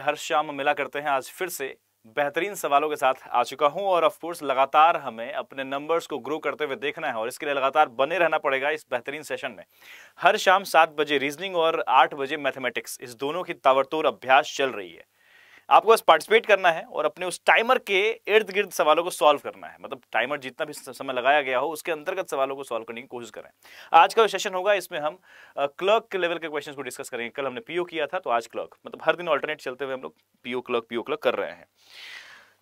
हर शाम मिला करते हैं आज फिर से बेहतरीन सवालों के साथ आ चुका हूं और ऑफ कोर्स लगातार हमें अपने नंबर्स को ग्रो करते हुए देखना है और इसके लिए लगातार बने रहना पड़ेगा इस बेहतरीन सेशन में हर शाम सात बजे रीजनिंग और आठ बजे मैथमेटिक्स इस दोनों की तावरतोर अभ्यास चल रही है आपको बस पार्टिसिपेट करना है और अपने उस टाइमर के इर्द गिर्द सवालों को सॉल्व करना है मतलब टाइमर जितना भी समय लगाया गया हो उसके अंतर्गत सवालों को सॉल्व करने की कोशिश करें आज का जो सेशन होगा इसमें हम क्लर्क के लेवल के क्वेश्चन को डिस्कस करेंगे कल हमने पीओ किया था तो आज क्लर्क मतलब हर दिन ऑल्टरनेट चलते हुए हम लोग पीओ क्लर्क पीओ क्लर्क कर रहे हैं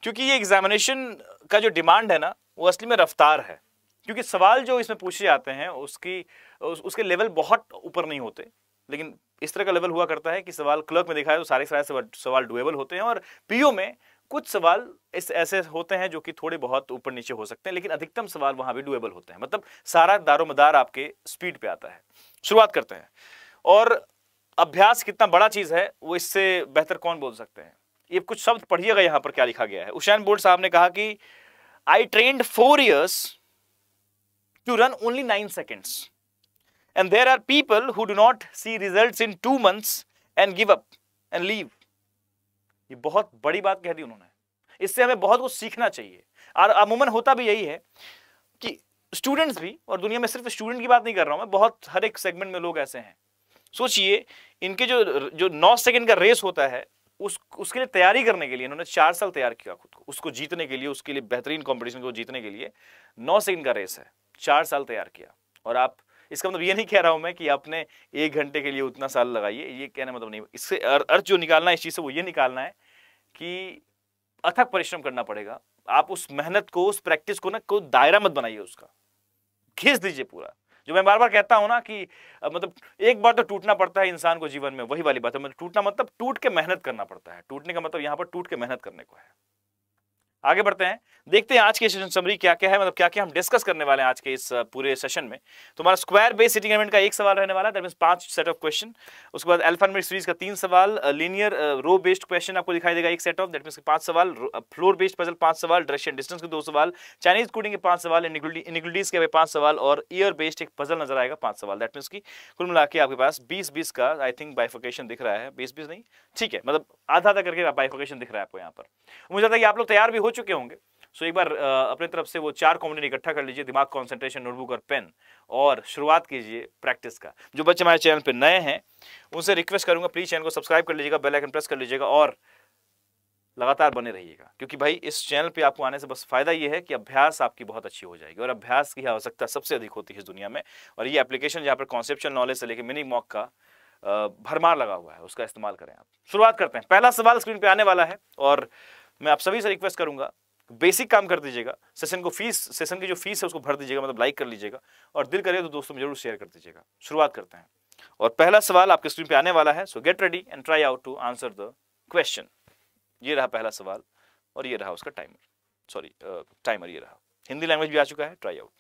क्योंकि ये एग्जामिनेशन का जो डिमांड है ना वो असली में रफ्तार है क्योंकि सवाल जो इसमें पूछे जाते हैं उसकी उस, उसके लेवल बहुत ऊपर नहीं होते लेकिन इस तरह का लेवल हुआ करता है कि सवाल क्लर्क में देखा है तो सारे सारे सवाल डुएबल होते हैं और पीओ में कुछ सवाल इस ऐसे होते हैं जो कि थोड़े बहुत ऊपर नीचे हो सकते हैं लेकिन अधिकतम सवाल वहां भी डुएबल होते हैं मतलब सारा दारोमदार आपके स्पीड पे आता है शुरुआत करते हैं और अभ्यास कितना बड़ा चीज़ है वो इससे बेहतर कौन बोल सकते हैं ये कुछ शब्द पढ़िएगा यहाँ पर क्या लिखा गया है उशैन बोर्ड साहब ने कहा कि I trained four years to run only nine seconds And there are people who do not see results in two months and give up and leave. ये बहुत बड़ी बात कह दी उन्होंने इससे हमें बहुत कुछ सीखना चाहिए और अमूमन होता भी यही है कि स्टूडेंट्स भी और दुनिया में सिर्फ स्टूडेंट की बात नहीं कर रहा हूं मैं बहुत हर एक सेगमेंट में लोग ऐसे हैं सोचिए इनके जो जो नौ सेकंड का रेस होता है उस उसके लिए तैयारी करने के लिए इन्होंने चार साल तैयार किया खुद को उसको जीतने के लिए उसके लिए बेहतरीन कॉम्पिटिशन को जीतने के लिए नौ सेकंड का रेस है चार साल तैयार किया और आप इसका मतलब ये नहीं कह रहा हूं मैं कि आपने एक घंटे के लिए उतना साल लगाइए ये कहने मतलब नहीं इससे अर्थ जो निकालना है इस चीज़ से वो ये निकालना है कि अथक परिश्रम करना पड़ेगा आप उस मेहनत को उस प्रैक्टिस को ना को दायरा मत बनाइए उसका खींच दीजिए पूरा जो मैं बार बार कहता हूं ना कि मतलब एक बार तो टूटना पड़ता है इंसान को जीवन में वही वाली बात है मतलब टूटना मतलब टूट के मेहनत करना पड़ता है टूटने का मतलब यहाँ पर टूट के मेहनत करने को है आगे बढ़ते हैं देखते हैं आज के सेशन समरी क्या क्या है मतलब क्या क्या हम डिस्कस करने वाले हैं आज के इस पूरे सेशन में तो हमारा स्क्वायर बेस सिटिंग एलिमेंट का एक सवाल रहने वाला है पांच सेट ऑफ क्वेश्चन उसके बाद एल्फानमेट सीरीज का तीन सवाल लीनियर रो बेस्ड क्वेश्चन आपको दिखाई देगा एक सेट ऑफ दैट मीन पांच सवाल फ्लोर बेस्ड पजल पांच सवाल डायरेक्शन डिस्टेंस के दो सवाल चाइनीज कोडिंग के पांच सवाल इनिक्वलिटीज के पांच सवाल और ईयर बेस्ड एक पजल नजर आएगा पांच सवाल दैट मीन की कुल मिला के आपके पास बीस बीस का आई थिंक बाइफोकेशन दिख रहा है बीस बीस नहीं ठीक है मतलब आधा आधा करके बाइफोकेशन दिख रहा है आपको यहाँ पर मुझे लगता है कि आप लोग तैयार भी हो चुके होंगे सो एक बार अपने तरफ से वो चार कॉम्पोनेंट इकट्ठा कर लीजिए दिमाग कॉन्सेंट्रेशन नोटबुक और पेन और शुरुआत कीजिए प्रैक्टिस का जो बच्चे हमारे चैनल पर नए हैं उनसे रिक्वेस्ट करूंगा प्लीज चैनल को सब्सक्राइब कर लीजिएगा बेल आइकन प्रेस कर लीजिएगा और लगातार बने रहिएगा क्योंकि भाई इस चैनल पे आपको आने से बस फायदा ये है कि अभ्यास आपकी बहुत अच्छी हो जाएगी और अभ्यास की आवश्यकता सबसे अधिक होती है इस दुनिया में और ये एप्लीकेशन जहाँ पर कॉन्सेप्चुअल नॉलेज से लेकर मिनी मॉक का भरमार लगा हुआ है उसका इस्तेमाल करें आप शुरुआत करते हैं पहला सवाल स्क्रीन पर आने वाला है और मैं आप सभी से रिक्वेस्ट करूंगा बेसिक काम कर दीजिएगा सेशन को फीस सेशन की जो फीस है उसको भर दीजिएगा मतलब लाइक कर लीजिएगा और दिल करे तो दोस्तों में जरूर शेयर कर दीजिएगा शुरुआत करते हैं और पहला सवाल आपके स्क्रीन पे आने वाला है so get ready and try out to answer the question ये रहा पहला सवाल और ये रहा उसका टाइमर सॉरी टाइमर ये रहा हिंदी लैंग्वेज भी आ चुका है ट्राई आउट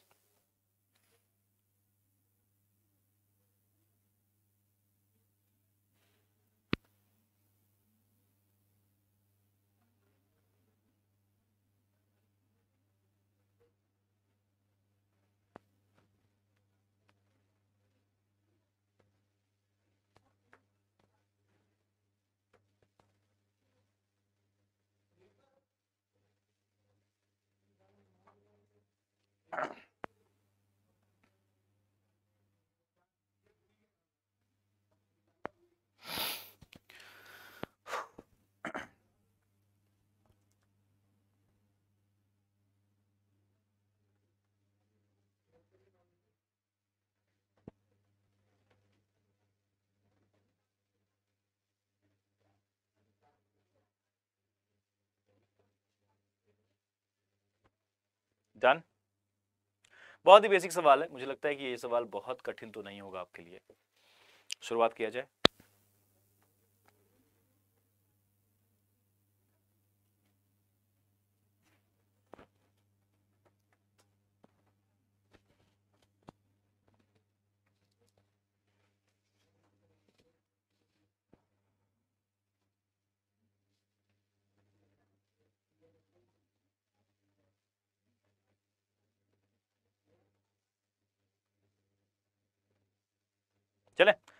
डन बहुत ही बेसिक सवाल है मुझे लगता है कि ये सवाल बहुत कठिन तो नहीं होगा आपके लिए शुरुआत किया जाए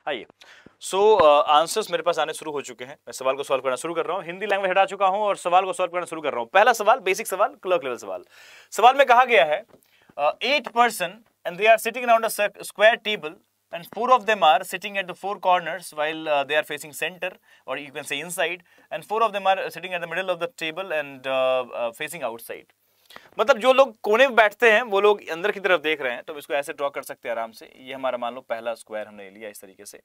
आइए सो आंसर्स मेरे पास आने शुरू हो चुके हैं मैं सवाल को सॉल्व करना शुरू कर रहा हूँ हिंदी लैंग्वेज हटा चुका हूँ और सवाल को सॉल्व करना शुरू कर रहा हूँ पहला सवाल बेसिक सवाल क्लर्क लेवल सवाल सवाल में कहा गया है eight person and they are sitting around square table and four of them are sitting at the four corners while uh, they are facing center or you can say inside and four of them are sitting at the middle of the table and uh, uh, facing outside मतलब जो लोग कोने में बैठते हैं वो लोग अंदर की तरफ देख रहे हैं तो इसको ऐसे ड्रॉ कर सकते हैं आराम से ये हमारा मान लो पहला स्क्वायर हमने लिया इस तरीके से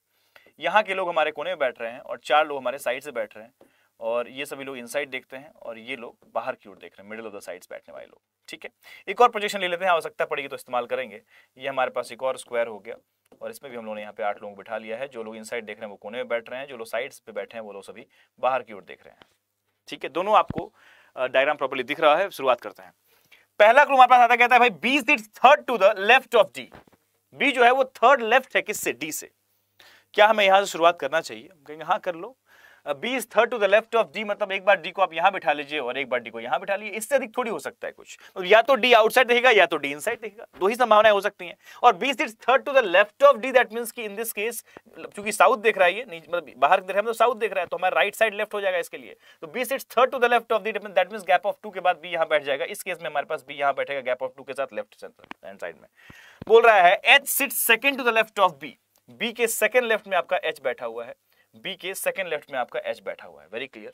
यहाँ के लोग हमारे कोने में बैठ रहे हैं और चार लोग हमारे साइड से बैठ रहे हैं और ये सभी लोग इनसाइड देखते हैं और ये लोग बाहर की ओर देख रहे हैं मिडिल ऑफ द साइड्स बैठने वाले लोग ठीक है एक और प्रोजेक्शन ले लेते हैं आवश्यकता पड़ेगी तो इस्तेमाल करेंगे ये हमारे पास एक और स्क्वायर हो गया और इसमें भी हम लोगों ने यहाँ पे आठ लोग बिठा लिया है जो लोग इनसाइड देख रहे हैं वो कोने में बैठ रहे हैं जो लोग साइड्स पे बैठे हैं वो लोग सभी बाहर की ओर देख रहे हैं ठीक है दोनों आपको डायग्राम प्रॉपरली दिख रहा है शुरुआत करते हैं पहला क्लू हमारे पास आता कहता है भाई B is third to the left of D B जो है वो थर्ड लेफ्ट है किससे डी से क्या हमें यहां से शुरुआत करना चाहिए हम कहेंगे हाँ कर लो B is third to the left of D मतलब एक बार डी को आप यहां बिठा लीजिए और एक बार डी को यहां बिठा लीजिए इससे अधिक थोड़ी हो सकता है कुछ तो या तो डी आउटसाइड देखेगा या तो डी इनसाइड देखेगा दो ही संभावनाएं हो सकती हैं और B is third to the left of D that mean की इन दिस केस चूंकि साउथ देख रहा है ये मतलब बाहर देख रहा है तो साउथ देख रहा है तो हमारा राइट साइड लेफ्ट हो जाएगा इसके लिए तो B seat third to the left of D that mean gap of two के बाद बी यहां बैठ जाएगा इस केस में हमारे पास बी यहाँ बैठेगा गैप ऑफ टू के साथ लेफ्ट साइड में बोल रहा है H seat second to the left of B B के सेकंड लेफ्ट में आपका एच बैठा हुआ है बी के सेकंड लेफ्ट में आपका एच बैठा हुआ है वेरी क्लियर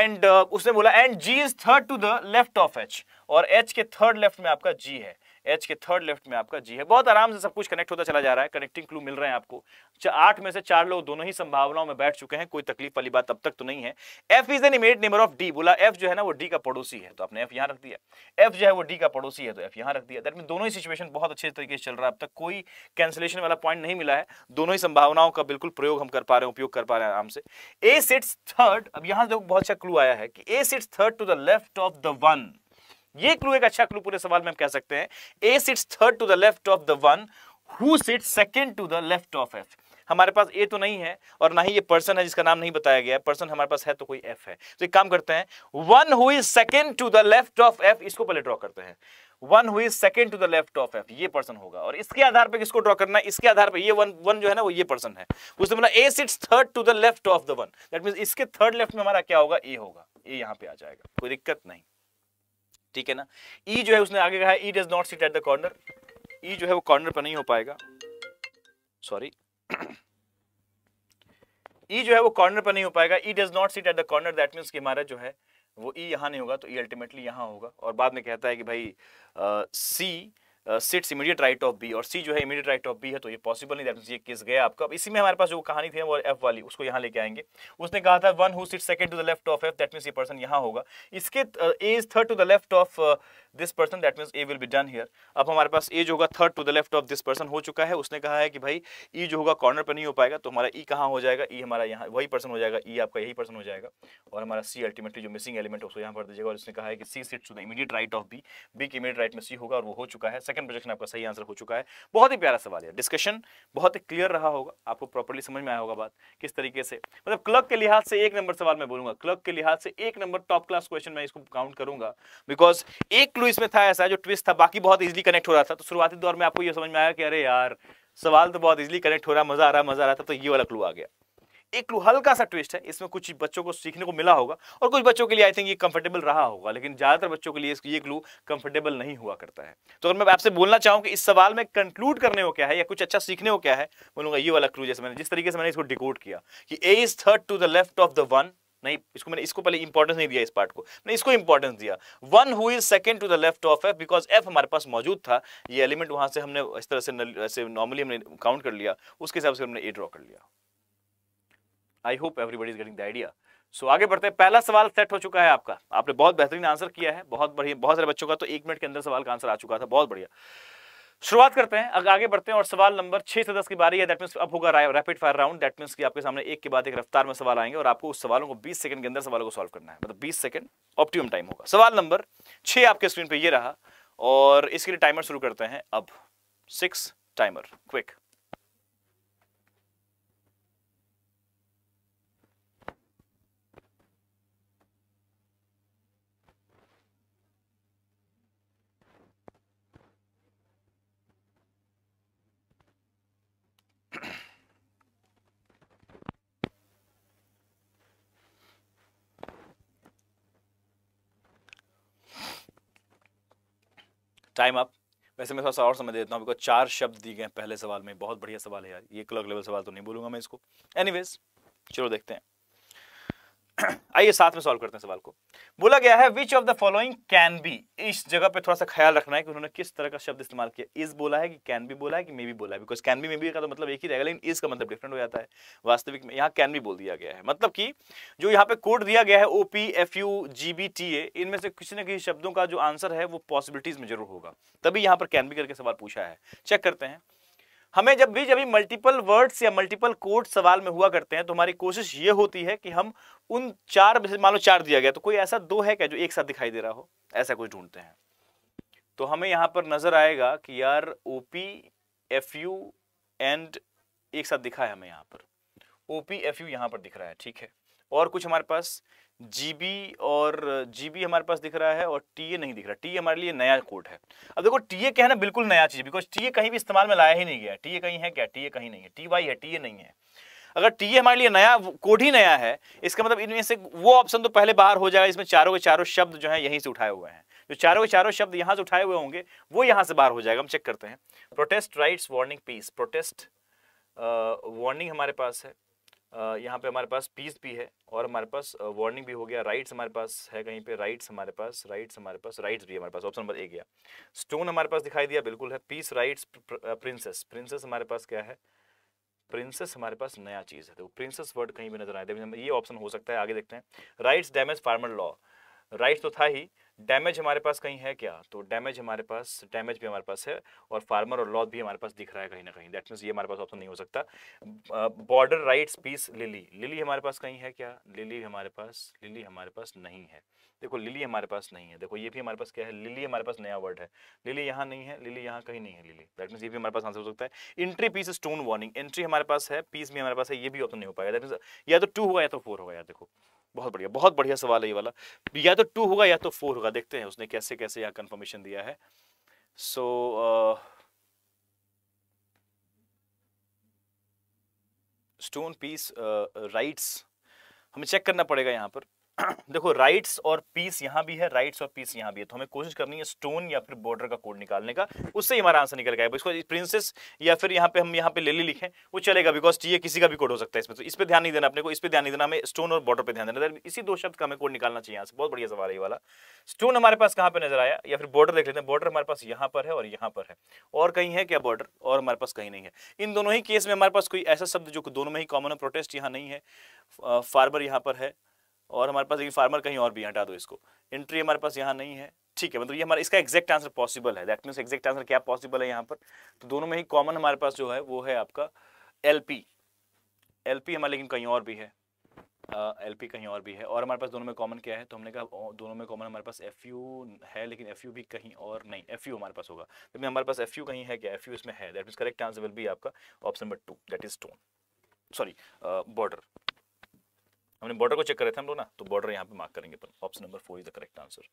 एंड उसने बोला and G is third to the left of H और एच के थर्ड लेफ्ट में आपका जी है एच के थर्ड लेफ्ट में आपका जी है बहुत आराम से सब कुछ कनेक्ट होता चला जा रहा है कनेक्टिंग क्लू मिल रहे हैं आपको अच्छा, आठ में से चार लोग दोनों ही संभावनाओं में बैठ चुके हैं कोई तकलीफ वाली बात अब तक तो नहीं है F is an immediate number of D बोला एफ जो है ना वो डी का पड़ोसी है तो आपने एफ यहाँ रख दिया एफ जो है वो डी का पड़ोसी है तो एफ यहाँ रख दिया दैट मीन दोनों ही सिचुएशन बहुत अच्छे तरीके से चल रहा है अब तक कोई कैंसिलेशन वाला पॉइंट नहीं मिला है दोनों ही संभावनाओं का बिल्कुल प्रयोग हम कर पा रहे हैं उपयोग कर पा रहे हैं आराम से ए सिट्स थर्ड अब यहाँ देखो बहुत अच्छा क्लू आया है कि A sits third to the left of the one ये क्लू एक अच्छा क्लू पूरे सवाल में हम कह सकते हैं A sits third to the left of the one who sits second to the left of F हमारे पास ए तो नहीं है और ना ही ये पर्सन है जिसका नाम नहीं बताया गया पर्सन हमारे पास है तो कोई एफ है तो एक काम करते हैं one who is second to the left of F इसको पहले ड्रॉ करते हैं one who is second to the left of F ये पर्सन होगा और इसके आधार पर किसको ड्रॉ करना है इसके आधार पर ये वन वन जो है ना वो ये पर्सन है उसने बोला A sits third to the left of the one that mean इसके थर्ड लेफ्ट में हमारा क्या होगा ए होगा ए यहाँ पे आ जाएगा कोई दिक्कत नहीं ठीक है ना ई e जो है उसने आगे कहा E does not sit at the corner E जो है वो कॉर्नर पर नहीं हो पाएगा सॉरी ई e जो है वो कॉर्नर पर नहीं हो पाएगा E does not sit at the corner that means कि हमारा जो है वो ई e यहाँ नहीं होगा तो ई अल्टीमेटली यहाँ होगा और बाद में कहता है कि भाई C uh, sits immediate right of B और सी जो है इमीडिएट राइट ऑफ बी है तो ये पॉसिबल नहीं ये किस गया आपका अब इसी में हमारे पास जो कहानी थी वो एफ वाली उसको यहाँ लेके आएंगे उसने कहा था one who sit second to the left of F that means ये पर्सन यहाँ होगा इसके A is third to the left of this person that means A will be done here अब हमारे पास ए जो होगा third to the left of this person हो चुका है उसने कहा है कि भाई ई e जो होगा कॉर्नर पर नहीं हो पाएगा तो हमारा ई e कहाँ हो जाएगा ई e हमारा यहाँ वही पर्सन हो जाएगा ई e आपका यही पर्सन हो जाएगा और हमारा सी अल्टीमेटली जो मिसिंग एलिमेंट है उसको यहाँ पर दीजिएगा और उसने कहा है कि C sit to the immediate right of B B के इमीडिएट राइट में सी होगा और वो हो चुका है सेकंड प्रोजेक्शन आपका सही आंसर हो चुका है बहुत ही प्यारा सवाल है डिस्कशन बहुत ही क्लियर रहा होगा आपको प्रॉपरली समझ में आया होगा बात किस तरीके से मतलब क्लर्क के लिहाज से एक नंबर सवाल मैं बोलूंगा क्लर्क के लिहाज से एक नंबर टॉप क्लास क्वेश्चन मैं इसको काउंट करूंगा बिकॉज एक क्लू इसमें था ऐसा जो ट्विस्ट था बाकी बहुत ईजिली कनेक्ट हो रहा था तो शुरुआती दौर में आपको यह समझ में आया कि अरे यार सवाल तो बहुत ईजिली कनेक्ट हो रहा मजा आ रहा मजा आ रहा था तो ये वाला क्लू आ गया एक हल्का सा ट्विस्ट है इसमें कुछ बच्चों को सीखने को मिला होगा और कुछ बच्चों के लिए आई थिंक ये कंफर्टेबल रहा होगा लेकिन ज़्यादातर बच्चों के लिए ये क्लू कंफर्टेबल नहीं हुआ करता है तो अगर मैं आपसे बोलना चाहूँ कि इस सवाल में कंक्लूड करने को क्या है या कुछ अच्छा सीखने को क्या है बोलूंगा ये वाला क्लू जैसे मैंने जिस तरीके से मैंने इसको डिकोड किया कि A is third to the left of the one नहीं इसको मैंने इसको पहले इंपॉर्टेंस नहीं दिया इस पार्ट को मैंने इसको इंपॉर्टेंस दिया one who is second to the left of F because F हमारे पास मौजूद था ये एलिमेंट वहां से हमने इस तरह से नॉर्मली हमने काउंट कर लिया उसके हिसाब से हमने ए ड्रॉ कर लिया I hope everybody is getting the idea so आगे बढ़ते हैं पहला सवाल सेट हो चुका है आपका आपने बहुत बेहतरीन आंसर किया है बहुत बढ़िया बहुत सारे बच्चों का तो एक मिनट के अंदर सवाल का आंसर आ चुका था बहुत बढ़िया शुरुआत करते हैं अगर आगे बढ़ते हैं और सवाल नंबर छह से दस की बारी है दैट मीन अब होगा rapid fire round that means कि आपके सामने एक के बाद एक रफ्तार में सवाल आएंगे और आपको उस सवालों को 20 सेकंड के अंदर सवालों को सॉल्व करना है मतलब 20 सेकंड ऑप्टिमम टाइम होगा सवाल नंबर छह आपके स्क्रीन पे ये रहा और इसके लिए टाइमर शुरू करते हैं अब six timer quick time up वैसे मैं थोड़ा सा और समझ देता हूँ बिकॉज चार शब्द दिए गए पहले सवाल में बहुत बढ़िया सवाल है यार ये क्लर्क लेवल सवाल तो नहीं बोलूंगा मैं इसको एनी चलो देखते हैं आइए साथ में सॉल्व करते हैं सवाल को बोला गया है which of the following can be इस जगह पे थोड़ा सा ख्याल रखना है कि उन्होंने किस तरह का शब्द इस्तेमाल किया इस बोला है कि कैन बी बोला है कि मे बी बोला है because can be maybe का तो मतलब एक ही रहेगा लेकिन इस का मतलब डिफरेंट हो जाता है वास्तविक में यहाँ कैन बी बोल दिया गया है मतलब की जो यहाँ पे कोड दिया गया है O P F U G B T A इनमें से किसी न किसी शब्दों का जो आंसर है वो पॉसिबिलिटीज में जरूर होगा तभी यहाँ पर कैन बी करके सवाल पूछा है चेक करते हैं हमें जब भी जब भी मल्टीपल वर्ड्स या मल्टीपल कोड सवाल में हुआ करते हैं तो हमारी कोशिश ये होती है कि हम उन चार में से मान लो चार दिया गया तो कोई ऐसा दो है क्या जो एक साथ दिखाई दे रहा हो ऐसा कुछ ढूंढते हैं तो हमें यहाँ पर नजर आएगा कि यार O P F U and एक साथ दिखा है हमें यहाँ पर ओ पी एफ यू यहाँ पर दिख रहा है ठीक है और कुछ हमारे पास जीबी और जीबी हमारे पास दिख रहा है और टीए नहीं दिख रहा टीए हमारे लिए नया कोड है अब देखो टीए क्या है ना बिल्कुल नया चीज बिकॉज टीए कहीं भी इस्तेमाल में लाया ही नहीं गया टीए कहीं है क्या टीए कहीं नहीं है टी वाई है टीए नहीं है अगर टी ए e हमारे लिए नया कोड ही नया है इसका मतलब इनमें से वो ऑप्शन तो पहले बाहर हो जाएगा इसमें चारों के चारों शब्द जो है यहीं से उठाए हुए हैं जो चारों के चारों शब्द यहाँ से उठाए हुए होंगे वो यहाँ से बाहर हो जाएगा हम चेक करते हैं protest right warning peace protest warning हमारे पास है Uh, यहाँ पे हमारे पास पीस भी है और हमारे पास वार्निंग uh, भी हो गया राइट्स हमारे पास है कहीं पे राइट्स हमारे पास राइट्स हमारे पास राइट्स भी हमारे पास ऑप्शन नंबर ए गया स्टोन हमारे पास दिखाई दिया बिल्कुल है पीस राइट्स प्रिंसेस प्रिंसेस हमारे पास क्या है प्रिंसेस हमारे पास नया चीज़ है तो प्रिंसेस वर्ड कहीं भी नजर आए ये ऑप्शन हो सकता है आगे देखते हैं rights damage farmer law rights तो था ही डैमेज हमारे पास कहीं है क्या तो डैमेज हमारे पास डैमेज भी हमारे पास है और फार्मर और लॉस भी हमारे पास दिख रहा है कहीं ना कहीं दैट मीन्स ये हमारे पास ऑप्शन नहीं हो सकता border rights peace lily lily हमारे पास कहीं है क्या लिली हमारे पास लिली हमारे पास नहीं है देखो लिली हमारे पास नहीं है देखो ये भी हमारे पास क्या है लिली हमारे पास नया वर्ड है लिली यहाँ नहीं है लिली यहाँ कहीं नहीं है लिली दैट मीन्स ये भी हमारे पास आंसर हो सकता है entry peace stone warning entry हमारे पास है पीस भी हमारे पास है ये भी ऑप्शन नहीं हो पाएगा दैट मीन्स या तो टू होगा या तो फोर होगा यार देखो बहुत बढ़िया बहुत बढ़िया सवाल है ये वाला या तो टू होगा या तो फोर होगा देखते हैं उसने कैसे कैसे यहाँ कंफर्मेशन दिया है सो स्टोन पीस राइट्स हमें चेक करना पड़ेगा यहाँ पर देखो राइट्स और पीस यहाँ भी है राइट्स और पीस यहाँ भी है तो हमें कोशिश करनी है स्टोन या फिर बॉर्डर का कोड निकालने का उससे ही हमारा आंसर निकल गया इसको प्रिंसेस या फिर यहाँ पे हम यहाँ पे ले ली लिखें वो चलेगा बिकॉज ये किसी का भी कोड हो सकता है इसमें तो इस पर ध्यान नहीं देना अपने को इस पर ध्यान नहीं देना हमें स्टोन और बॉर्डर पर ध्यान देना तो इसी दो शब्द का हमें कोड निकालना चाहिए यहाँ से बहुत बढ़िया सवाल है ये वाला स्टोन हमारे पास कहाँ पर नजर आया या फिर बॉर्डर देख लेते हैं बॉर्डर हमारे पास यहाँ पर है और यहाँ पर है और कहीं है क्या बॉर्डर और हमारे पास कहीं नहीं है इन दोनों ही केस में हमारे पास कोई ऐसा शब्द जो दोनों में ही कॉमन है प्रोटेस्ट यहाँ नहीं है फार्मर यहाँ पर है और हमारे पास फार्मर कहीं और भी हटा दो इसको एंट्री हमारे पास यहाँ नहीं है ठीक है मतलब ये हमारा इसका एग्जैक्ट आंसर पॉसिबल है दैट मीन्स एक्जैक्ट आंसर क्या पॉसिबल है यहाँ पर तो दोनों में ही कॉमन हमारे पास जो है वो है आपका एल पी एल पी हमारे लेकिन कहीं और भी है एल uh, पी कहीं और भी है और हमारे पास दोनों में कॉमन क्या है तो हमने कहा दोनों में कॉमन हमारे पास एफ यू है लेकिन एफ यू भी कहीं और नहीं एफ यू हमारे पास होगा तो हमारे पास एफ यू कहीं है क्या एफ यू इसमें है that mean correct answer will भी आपका option number two that is stone sorry border हमने बॉर्डर को चेक करे थे हम लोग ना तो बॉर्डर यहाँ पे मार्क करेंगे अपन option number four is the correct answer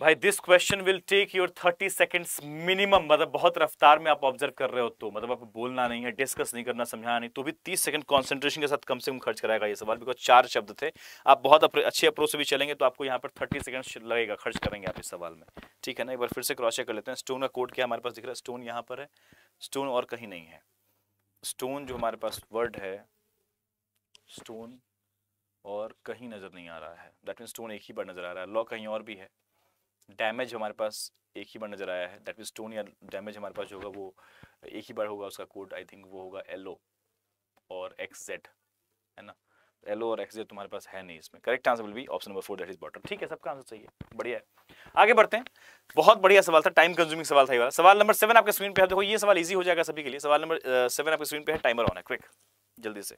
भाई this question will take your thirty seconds minimum मतलब बहुत रफ्तार में आप ऑब्जर्व कर रहे हो तो मतलब आपको बोलना नहीं है डिस्कस नहीं करना समझाना नहीं तो भी तीस सेकंड कॉन्सेंट्रेशन के साथ कम से कम खर्च कराएगा ये सवाल बिकॉज चार शब्द थे आप बहुत अच्छे अप्रोच से भी चलेंगे तो आपको यहाँ पर थर्टी सेकंड लगेगा खर्च करेंगे आप इस सवाल में ठीक है ना एक बार फिर से क्रॉस कर लेते हैं स्टोन का कोड क्या हमारे पास दिख रहा है स्टोन यहाँ पर है स्टोन और कहीं नहीं है स्टोन जो हमारे पास वर्ड है स्टोन और कहीं नज़र नहीं आ रहा है दैट मीन स्टोन एक ही बार नज़र आ रहा है लॉ कहीं और भी है डैमेज हमारे पास एक ही बार नज़र आया है दैट मीन स्टोन या डैमेज हमारे पास जो होगा वो एक ही बार होगा उसका कोड आई थिंक वो होगा एलो और एक्स जेड है ना एलो और एक्स जेड तुम्हारे पास है नहीं इसमें correct answer will be option number four that is bottom ठीक है सबका आंसर सही है बढ़िया है आगे बढ़ते हैं बहुत बढ़िया सवाल था टाइम कंज्यूमिंग सवाल था ये वाला सवाल नंबर सेवन आपके स्क्रीन पे है देखो ये सवाल इजी हो जाएगा सभी के लिए सवाल नंबर सेवन आपके स्क्रीन पे है टाइमर ऑन है क्विक जल्दी से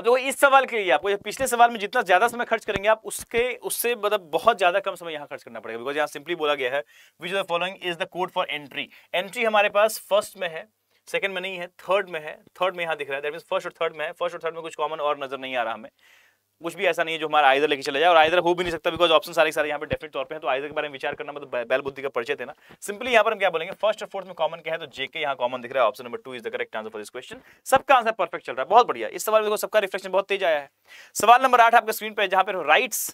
अब देखो इस सवाल के लिए आपको पिछले सवाल में जितना ज्यादा समय खर्च करेंगे आप उसके उससे मतलब बहुत ज्यादा कम समय यहाँ खर्च करना पड़ेगा बिकॉज यहाँ सिंपली बोला गया है which the following is the code for entry entry हमारे पास फर्स्ट में है सेकंड में नहीं है थर्ड में है थर्ड में यहाँ दिख रहा है फर्स्ट और थर्ड में है फर्स्ट और थर्ड में कुछ कॉमन और नजर नहीं आ रहा हमें कुछ भी ऐसा नहीं है जो हमारा आइदर लेके चले जाए और आइदर हो भी नहीं सकता बिकॉज ऑप्शन सारे सारे यहाँ पे डेफिनेट तौर पे हैं तो आइदर के बारे में विचार करना मतलब बैल बुद्धि का परिचय देना सिंपली यहाँ पर हम क्या बोलेंगे फर्स्ट और फोर्थ में कॉमन क्या है तो जेके यहाँ कॉमन दिख रहा है option number two is the correct answer for this question सबका आंसर परफेक्ट चल रहा है बहुत बढ़िया इस सवाल में सबका रिफ्लेक्शन बहुत तेज आया है सवाल नंबर आठ आपके स्क्रीन पर जहाँ पर राइट्स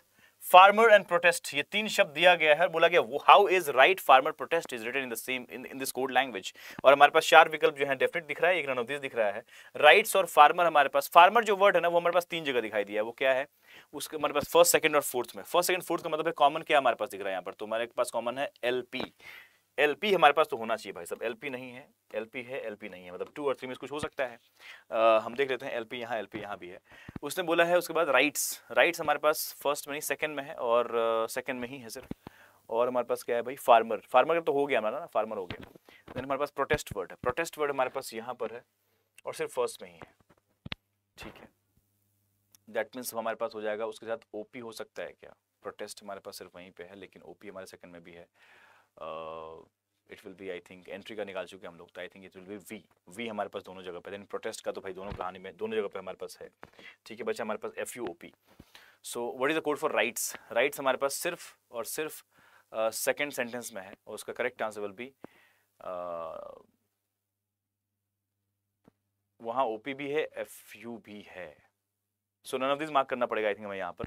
फार्मर एंड प्रोटेस्ट ये तीन शब्द दिया गया है बोला गया how is right farmer protest is written in the same in in this code language और हमारे पास चार विकल्प जो है डेफिनेट दिख रहा है एक रन ऑफ दिस दिख रहा है राइट्स और फार्मर हमारे पास फार्मर जो वर्ड है ना वो हमारे पास तीन जगह दिखाई दिया है वो क्या है उसके हमारे पास फर्स्ट सेकंड और फोर्थ में फर्स्ट सेकंड फोर्थ का मतलब कॉमन क्या हमारे पास दिख रहा है यहाँ पर तो हमारे पास कॉमन है एल पी हमारे पास तो होना चाहिए भाई एल पी नहीं है पी है पी नहीं है मतलब टू और थ्री में कुछ हो सकता है आ, हम देख लेते हैं एल पी यहाँ पी यहाँ भी है उसने बोला है उसके बाद राइट्स राइट्स हमारे पास फर्स्ट में नहीं सेकंड में है और सेकंड में ही है सिर्फ और हमारे पास क्या है भाई फार्मर फार्मर का तो हो गया हमारा ना फार्मर हो गया देन हमारे पास प्रोटेस्ट वर्ड है प्रोटेस्ट वर्ड हमारे पास यहाँ पर है और सिर्फ फर्स्ट में ही है ठीक है दैट मीन्स हमारे पास हो जाएगा उसके साथ ओपी हो सकता है क्या प्रोटेस्ट हमारे पास सिर्फ वहीं पे है लेकिन ओपी हमारे सेकंड में भी है it will be I think entry का निकाल चुके हम लोग तो I think it will be V V हमारे पास दोनों जगह पर देन प्रोटेस्ट का तो भाई दोनों कहानी में दोनों जगह पे हमारे पास है ठीक है बच्चे हमारे पास F U O P so what is the code for rights rights हमारे पास सिर्फ और सिर्फ सेकेंड uh, सेंटेंस में है और उसका करेक्ट आंसर विल बी वहाँ ओ पी भी है एफ यू भी है so none of this mark करना पड़ेगा आई थिंक हमें यहाँ पर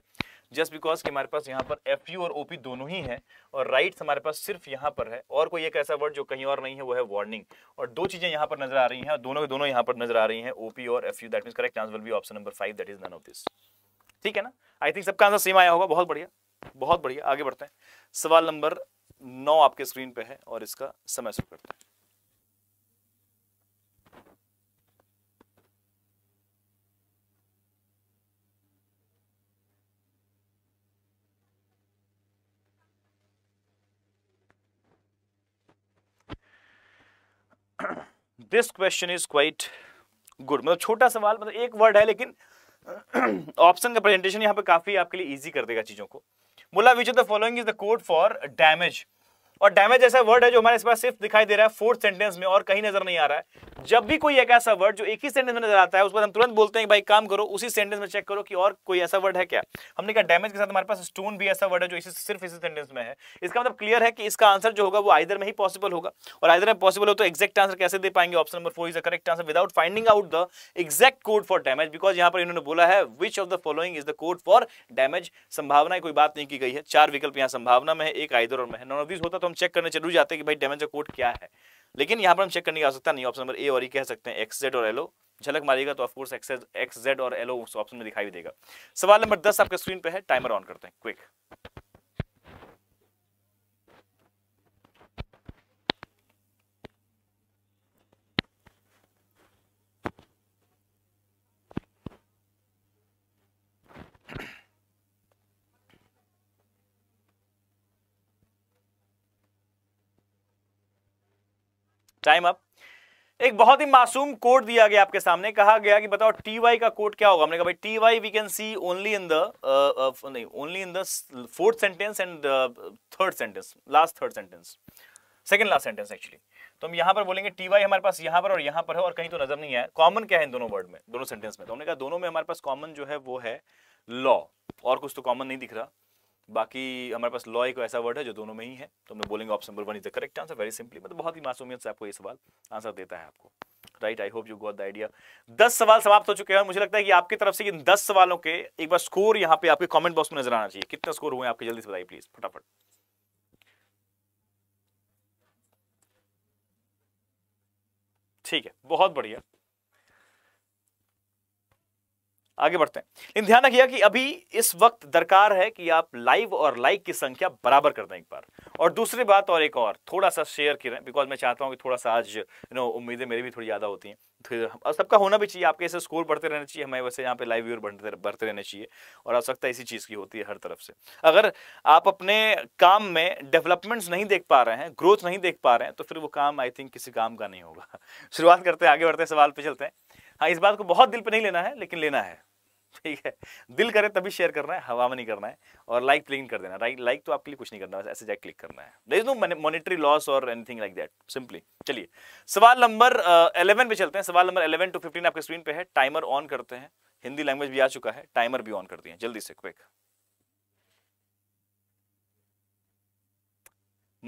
जस्ट बिकॉज कि हमारे पास यहाँ पर एफ यू और ओ पी दोनों ही हैं और राइट्स हमारे पास सिर्फ यहाँ पर है और कोई एक ऐसा वर्ड जो कहीं और नहीं है वो है वार्निंग और दो चीज़ें यहाँ पर नजर आ रही हैं और दोनों के दोनों यहाँ पर नजर आ रही हैं ओ पी और F U that mean correct answer will be option number five that is none of this ठीक है ना आई थिंक सबका आंसर सेम आया होगा बहुत बढ़िया बहुत बढ़िया आगे बढ़ते हैं सवाल नंबर नौ आपके स्क्रीन पे है और इसका समय शुरू करते हैं this question is quite good मतलब छोटा सवाल मतलब एक वर्ड है लेकिन ऑप्शन का प्रेजेंटेशन यहाँ पे काफी आपके लिए इजी कर देगा चीजों को बोला which of the following is the code for damage और डैमेज ऐसा वर्ड है जो हमारे पास सिर्फ दिखाई दे रहा है फोर्थ सेंटेंस में और कहीं नजर नहीं आ रहा है जब भी कोई एक ऐसा वर्ड जो एक ही सेंटेंस में नजर आता है उस पर हम तुरंत बोलते हैं भाई काम करो उसी सेंटेंस में चेक करो कि और कोई ऐसा वर्ड है क्या हमने कहा डैमेज के साथ हमारे पास स्टोन भी ऐसा वर्ड है जो इसी सिर्फ इसी सेंटेंस में है इसका मतलब क्लियर है कि इसका आंसर जो होगा वो आइर में ही पॉसिबल होगा और आइर में पॉसिबल हो तो एक्जैक्ट आंसर कैसे दे पाएंगे option number four is correct answer without finding out the exact code for damage because यहाँ पर इन्होंने बोला है which of the following is the code for damage संभावना कोई बात नहीं की गई है चार विकल्प यहाँ संभावना में है एक आइदर और में है नॉन ऑफ दिस होता तो हम चेक करने जरूर जाते हैं कि भाई डैमेज का कोड क्या है लेकिन यहाँ पर हम चेक करने की आवश्यकता नहीं ऑप्शन नंबर ए और ई e कह सकते हैं एक्स जेड और एलो झलक मारेगा तो ऑफकोर्स एक्स एक्स जेड और एलो ऑप्शन में दिखाई देगा सवाल नंबर दस आपके स्क्रीन पर है टाइमर ऑन करते हैं क्विक टाइम अप एक बहुत ही मासूम कोड दिया गया आपके सामने कहा गया कि बताओ टी वाई का कोड क्या होगा हमने कहा भाई T Y we can see only in the नहीं only in the fourth sentence and third sentence last third sentence second last sentence actually तो हम यहाँ पर बोलेंगे टी वाई हमारे पास यहाँ पर और यहाँ पर है और कहीं तो नजर नहीं है कॉमन क्या है इन दोनों वर्ड में दोनों सेंटेंस में तो हमने कहा दोनों में हमारे पास कॉमन जो है वो है लॉ और कुछ तो कॉमन नहीं दिख रहा बाकी हमारे पास लॉ एक ऐसा वर्ड है जो दोनों में ही है तो हम बोलेंगे option number one is the correct answer very simply मतलब बहुत ही मासूमियत से आपको ये सवाल आंसर देता है आपको right I hope you got the idea दस सवाल समाप्त हो चुके हैं मुझे लगता है कि आपकी तरफ से इन दस सवालों के एक बार स्कोर यहाँ पे आपके कॉमेंट बॉक्स में नजर आना चाहिए कितना स्कोर हुए आपके जल्दी से बताइए प्लीज फटाफट ठीक है बहुत बढ़िया आगे बढ़ते हैं लेकिन ध्यान रखिएगा कि अभी इस वक्त दरकार है कि आप लाइव और लाइक की संख्या बराबर कर दें एक बार और दूसरी बात और एक और थोड़ा सा शेयर करें बिकॉज मैं चाहता हूँ कि थोड़ा सा आज यू नो उम्मीदें मेरी भी थोड़ी ज़्यादा होती हैं और तो सबका होना भी चाहिए आपके ऐसे स्कोर बढ़ते रहना चाहिए हमें वैसे यहाँ पे लाइव व्यूअर बढ़ते बढ़ते रहने चाहिए और आवश्यकता इसी चीज़ की होती है हर तरफ से अगर आप अपने काम में डेवलपमेंट्स नहीं देख पा रहे हैं ग्रोथ नहीं देख पा रहे हैं तो फिर वो काम आई थिंक किसी काम का नहीं होगा शुरुआत करते हैं आगे बढ़ते हैं सवाल पे चलते हैं हाँ इस बात को बहुत दिल पर नहीं लेना है लेकिन लेना है ठीक है दिल करे तभी शेयर करना है हवा में नहीं करना है और लाइक प्लेन कर देना राइट लाइक तो आपके लिए कुछ नहीं करना ऐसे जाए क्लिक करना है इज नो मॉनिटरी लॉस और एनीथिंग लाइक दैट सिंपली चलिए सवाल नंबर इलेवन पे चलते हैं सवाल नंबर इलेवन टू फिफ्टीन आपके स्क्रीन पे है टाइमर ऑन करते हैं हिंदी लैंग्वेज भी आ चुका है टाइमर भी ऑन कर दिए जल्दी से क्विक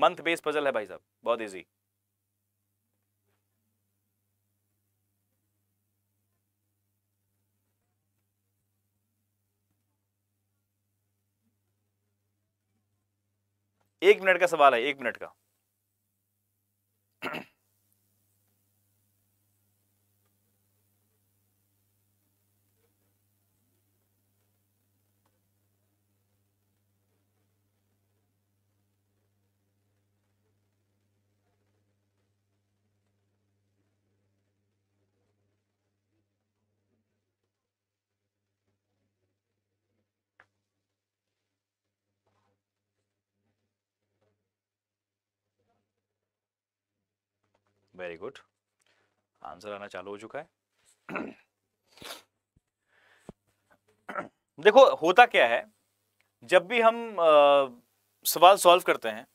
मंथ बेस पजल है भाई साहब बहुत ईजी एक मिनट का सवाल है एक मिनट का वेरी गुड आंसर आना चालू हो चुका है देखो होता क्या है जब भी हम आ, सवाल सॉल्व करते हैं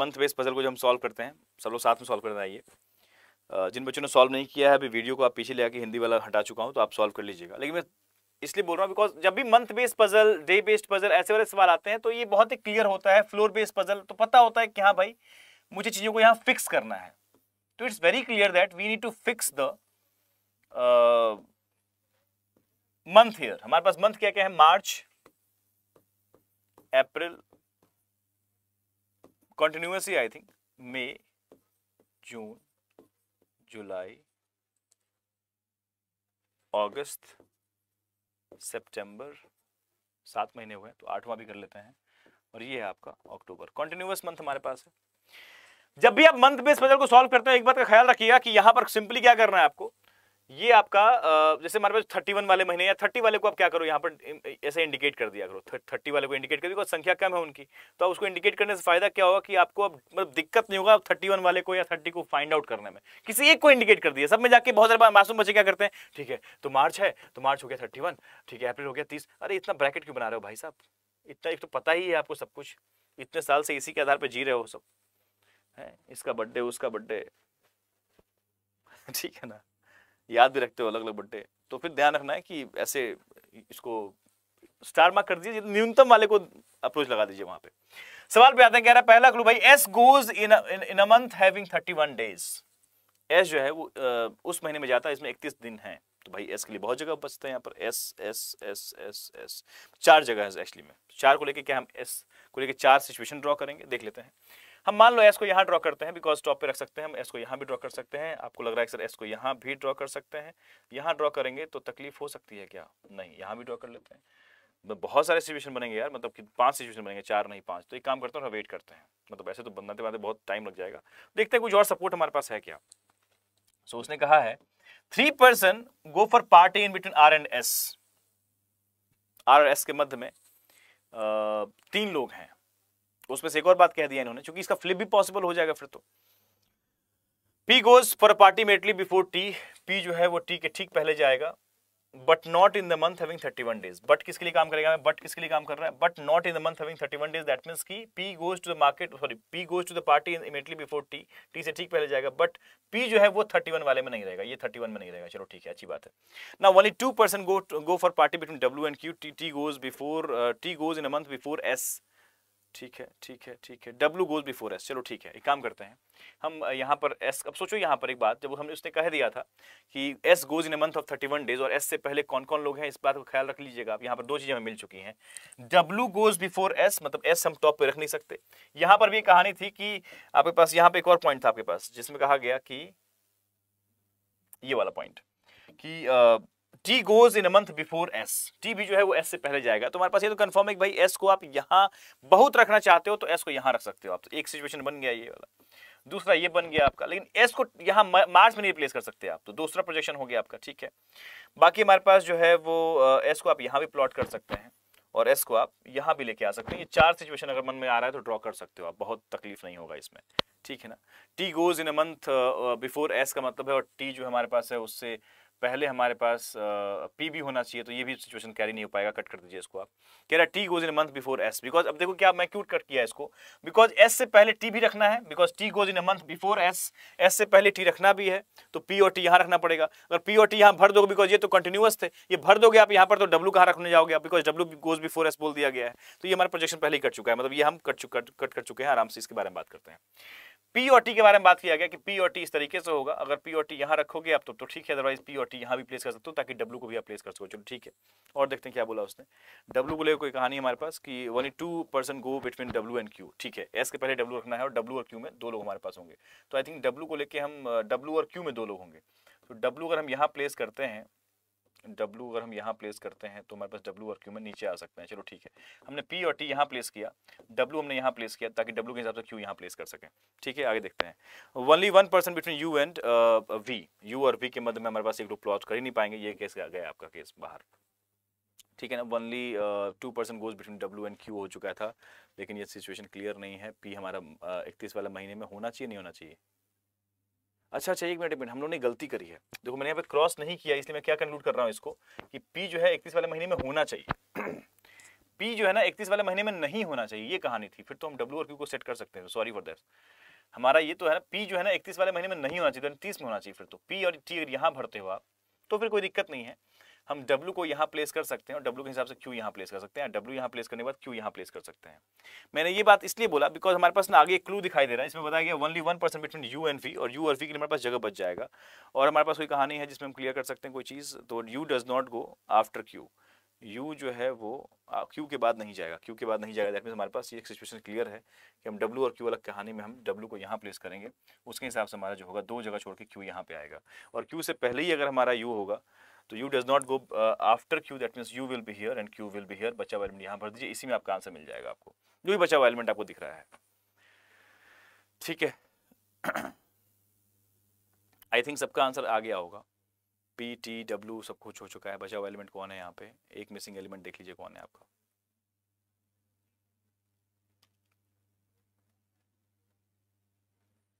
मंथ बेस पजल को जब हम सॉल्व करते हैं सब लोग साथ में सॉल्व करना आइए जिन बच्चों ने सॉल्व नहीं किया है अभी वीडियो को आप पीछे ले आके हिंदी वाला हटा चुका हूँ तो आप सॉल्व कर लीजिएगा लेकिन मैं इसलिए बोल रहा हूँ बिकॉज जब भी month based puzzle day based puzzle ऐसे वाले सवाल आते हैं तो ये बहुत ही क्लियर होता है फ्लोर बेस्ड पजल तो पता होता है कि हाँ भाई मुझे चीज़ों को यहाँ फिक्स करना है So it's very clear that we need to fix the month uh, year हमारे पास मंथ क्या क्या है मार्च अप्रैल ही आई थिंक मई जून जुलाई अगस्त सितंबर सात महीने हुए तो आठवां भी कर लेते हैं और ये है आपका अक्टूबर कंटिन्यूअस मंथ हमारे पास है जब भी आप मंथ बेस पजल को सॉल्व करते हो एक बात का ख्याल रखिएगा कि यहाँ पर सिंपली क्या करना है आपको ये आपका जैसे हमारे पास थर्टी वन वाले महीने या थर्टी वाले को आप क्या करो यहाँ पर ऐसे इंडिकेट कर दिया करो थर्टी वाले को इंडिकेट कर दिया संख्या कम है उनकी तो आप उसको इंडिकेट करने से फायदा क्या होगा कि आपको अब मतलब दिक्कत नहीं होगा थर्टी वन वाले को या थर्टी को फाइंड आउट करने में किसी एक को इंडिकेट कर दिया सब में जाके बहुत सारे मासूम बच्चे क्या करते हैं ठीक है तो मार्च है तो मार्च हो गया थर्टी वन ठीक है अप्रैल हो गया तीस अरे इतना ब्रैकेट क्यों बना रहे हो भाई साहब इतना एक तो पता ही है आपको सब कुछ इतने साल से इसी के आधार पर जी रहे हो सब है इसका बर्थडे उसका बर्थडे ठीक है ना याद भी रखते हो अलग अलग बर्थडे तो फिर ध्यान रखना है कि ऐसे इसको स्टार मार्क कर दीजिए न्यूनतम वाले को अप्रोच लगा दीजिए वहां पे सवाल पे आते हैं कह रहा है पहला क्लू भाई S goes in in a month having 31 days S जो है वो उस महीने में जाता है इसमें 31 दिन है तो भाई एस के लिए बहुत जगह बचते हैं यहाँ पर S S S S S चार जगह है एक्चुअली में चार को लेके क्या हम एस को लेके चार सिचुएशन ड्रॉ करेंगे देख लेते हैं हम मान लो एस को यहाँ ड्रॉ करते हैं बिकॉज टॉप पे रख सकते हैं हम एस को यहाँ भी ड्रॉ कर सकते हैं आपको लग रहा है सर एस को यहाँ भी ड्रॉ कर सकते हैं यहाँ ड्रॉ करेंगे तो तकलीफ हो सकती है क्या नहीं यहाँ भी ड्रॉ कर लेते हैं मतलब बहुत सारे सिचुएशन बनेंगे यार मतलब कि पांच सिचुएशन बनेंगे चार नहीं पांच तो एक काम करते हैं वेट करते हैं मतलब ऐसे तो बनाते तो बनाते बहुत टाइम लग जाएगा देखते हैं कुछ और सपोर्ट हमारे पास है क्या सो उसने कहा है three person go for party in between R and S R S के मध्य में आ, तीन लोग हैं उसमें से एक और बात कह दिया इन्होंने क्योंकि इसका फ्लिप भी पॉसिबल हो जाएगा फिर तो P goes for party immediately before T P जो है वो टी के ठीक पहले जाएगा but not in the month having one days but किसके लिए काम करेगा बट किसके लिए काम कर रहा है but not in the month having one days that mean की P goes to the market sorry P goes to the party immediately before T T से ठीक पहले जाएगा बट पी जो है वो थर्टी वन वाले में नहीं रहेगा ये थर्टी वन में नहीं रहेगा चलो ठीक है अच्छी बात है ना only two person go go for party between W and Q T T goes before T goes in a month before S ठीक है ठीक है ठीक है डब्लू गोज बिफोर एस चलो ठीक है एक काम करते हैं हम यहाँ पर एस अब सोचो यहाँ पर एक बात जब हमने उसने कह दिया था कि S goes in month of thirty one days और एस से पहले कौन कौन लोग हैं इस बात का ख्याल रख लीजिएगा आप यहाँ पर दो चीज़ें हमें मिल चुकी हैं डब्लू गोज बिफोर एस मतलब एस हम टॉप पे रख नहीं सकते यहाँ पर भी कहानी थी कि आपके पास यहाँ पे एक और पॉइंट था आपके पास जिसमें कहा गया कि ये वाला पॉइंट कि T goes in month before S T भी जो है वो एस से पहले जाएगा तो हमारे पास ये तो कंफर्म है कि भाई एस को आप यहाँ बहुत रखना चाहते हो तो एस को यहाँ रख सकते हो आप तो एक सिचुएशन बन गया ये वाला दूसरा ये बन गया आपका लेकिन एस को यहाँ मार्च में नहीं रिप्लेस कर सकते आप तो दूसरा प्रोजेक्शन हो गया आपका ठीक है बाकी हमारे पास जो है वो एस को आप यहाँ भी प्लॉट कर सकते हैं और एस को आप यहाँ भी लेके आ सकते हैं ये चार सिचुएशन अगर मन में आ रहा है तो ड्रॉ कर सकते हो आप बहुत तकलीफ नहीं होगा इसमें ठीक है ना T goes in a month before S का मतलब है और टी जो हमारे पास है उससे पहले हमारे पास पी भी होना चाहिए तो ये भी सिचुएशन कैरी नहीं हो पाएगा कट कर दीजिए इसको आप कह रहा है T goes in month before S because अब देखो क्या मैं क्यूट कट किया इसको बिकॉज एस से पहले टी भी रखना है because T goes in month before S S से पहले टी रखना भी है तो पी और टी यहाँ रखना पड़ेगा अगर पी और टी यहाँ भर दोगे बिकॉज ये तो कंटिन्यूस थे ये भर दोगे आप यहाँ पर तो डब्लू कहाँ रखने जाओगे आप because W goes before S बोल दिया गया है तो ये हमारा प्रोजेक्शन पहले ही कट चुका है मतलब ये हम कट कट कर चुके हैं आराम से इसके बारे में बात करते हैं पी और टी के बारे में बात किया गया कि पी और टी इस तरीके से होगा अगर पी और टी यहाँ रखोगे आप तो, तो ठीक है अदरवाइज पी और टी यहाँ भी प्लेस कर सकते हो ताकि डब्लू को भी आप प्लेस कर सको चलो ठीक है और देखते हैं क्या बोला उसने डब्लू को लेकर कोई कहानी हमारे पास कि one two person go between W and Q ठीक है एस के पहले डब्लू रखना है और डब्लू और क्यू में दो लोग हमारे पास होंगे तो आई थिंक डब्लू को लेकर हम डब्लू uh, और क्यू में दो लोग होंगे तो डब्लू अगर हम यहाँ प्लेस करते हैं डब्लू अगर हम यहाँ प्लेस करते हैं तो हमारे पास डब्लू में नीचे आ सकते हैं चलो ठीक है हमने पी और टी यहाँ प्लेस किया डब्लू हमने यहाँ प्लेस किया ताकि डब्लू के हिसाब से क्यू यहाँ प्लेस कर सकें ठीक है आगे देखते हैं only one person between U and V U और वी के मध्य में हमारे पास एक ग्रुप प्लॉट कर ही नहीं पाएंगे ये केस गया आपका केस बाहर ठीक है ना only two percent goes between W and Q हो चुका था लेकिन ये सिचुएशन क्लियर नहीं है पी हमारा uh, इकतीस uh, वाला महीने में होना चाहिए नहीं होना चाहिए अच्छा अच्छा एक मिनट मिनट हम लोग ने गलती करी है देखो मैंने यहाँ पे क्रॉस नहीं किया इसलिए मैं क्या कंक्लूड कर रहा हूँ इसको कि पी जो है इकतीस वाले महीने में होना चाहिए पी जो है ना इकतीस वाले महीने में नहीं होना चाहिए ये कहानी थी फिर तो हम डब्ल्यू और क्यू को सेट कर सकते हैं सॉरी फॉर दैट हमारा ये तो है ना पी जो है ना इकतीस वाले महीने में नहीं होना चाहिए तो तीस में होना चाहिए फिर तो पी और टी अगर यहाँ भरते हुआ आप तो फिर कोई दिक्कत नहीं है हम W को यहाँ प्लेस कर सकते हैं और W के हिसाब से Q यहाँ प्लेस कर सकते हैं W यहाँ प्लेस करने के बाद Q यहाँ प्लेस कर सकते हैं मैंने ये बात इसलिए बोला बिकॉज हमारे पास ना आगे एक क्लू दिखाई दे रहा है इसमें बताया गया only one percent between U and V और यू और वी के लिए हमारे पास जगह बच जाएगा और हमारे पास कोई कहानी है जिसमें हम क्लियर कर सकते हैं कोई चीज़ तो U does not go after Q U जो है वो क्यू के बाद नहीं जाएगा क्यू के बाद नहीं जाएगा हमारे पास ये एक सिचुएशन क्लियर है कि हम डब्लू और क्यू अलग कहानी में हम डब्लू को यहाँ प्लेस करेंगे उसके हिसाब से हमारा जो होगा दो जगह छोड़ के क्यू यहाँ पे आएगा और क्यू से पहले ही अगर हमारा यू होगा तो U does not go after Q that that U will will be and Q will will be बचा हुआ एलिमेंट यहाँ भर दीजिए इसी में आपका आंसर मिल जाएगा आपको जो भी बचा हुआ एलिमेंट आपको दिख रहा है ठीक है आई थिंक सबका आंसर आ गया होगा पी टी डब्ल्यू सब कुछ हो चुका है बचा हुआ एलिमेंट कौन है यहाँ पे एक मिसिंग एलिमेंट देख लीजिए कौन है आपका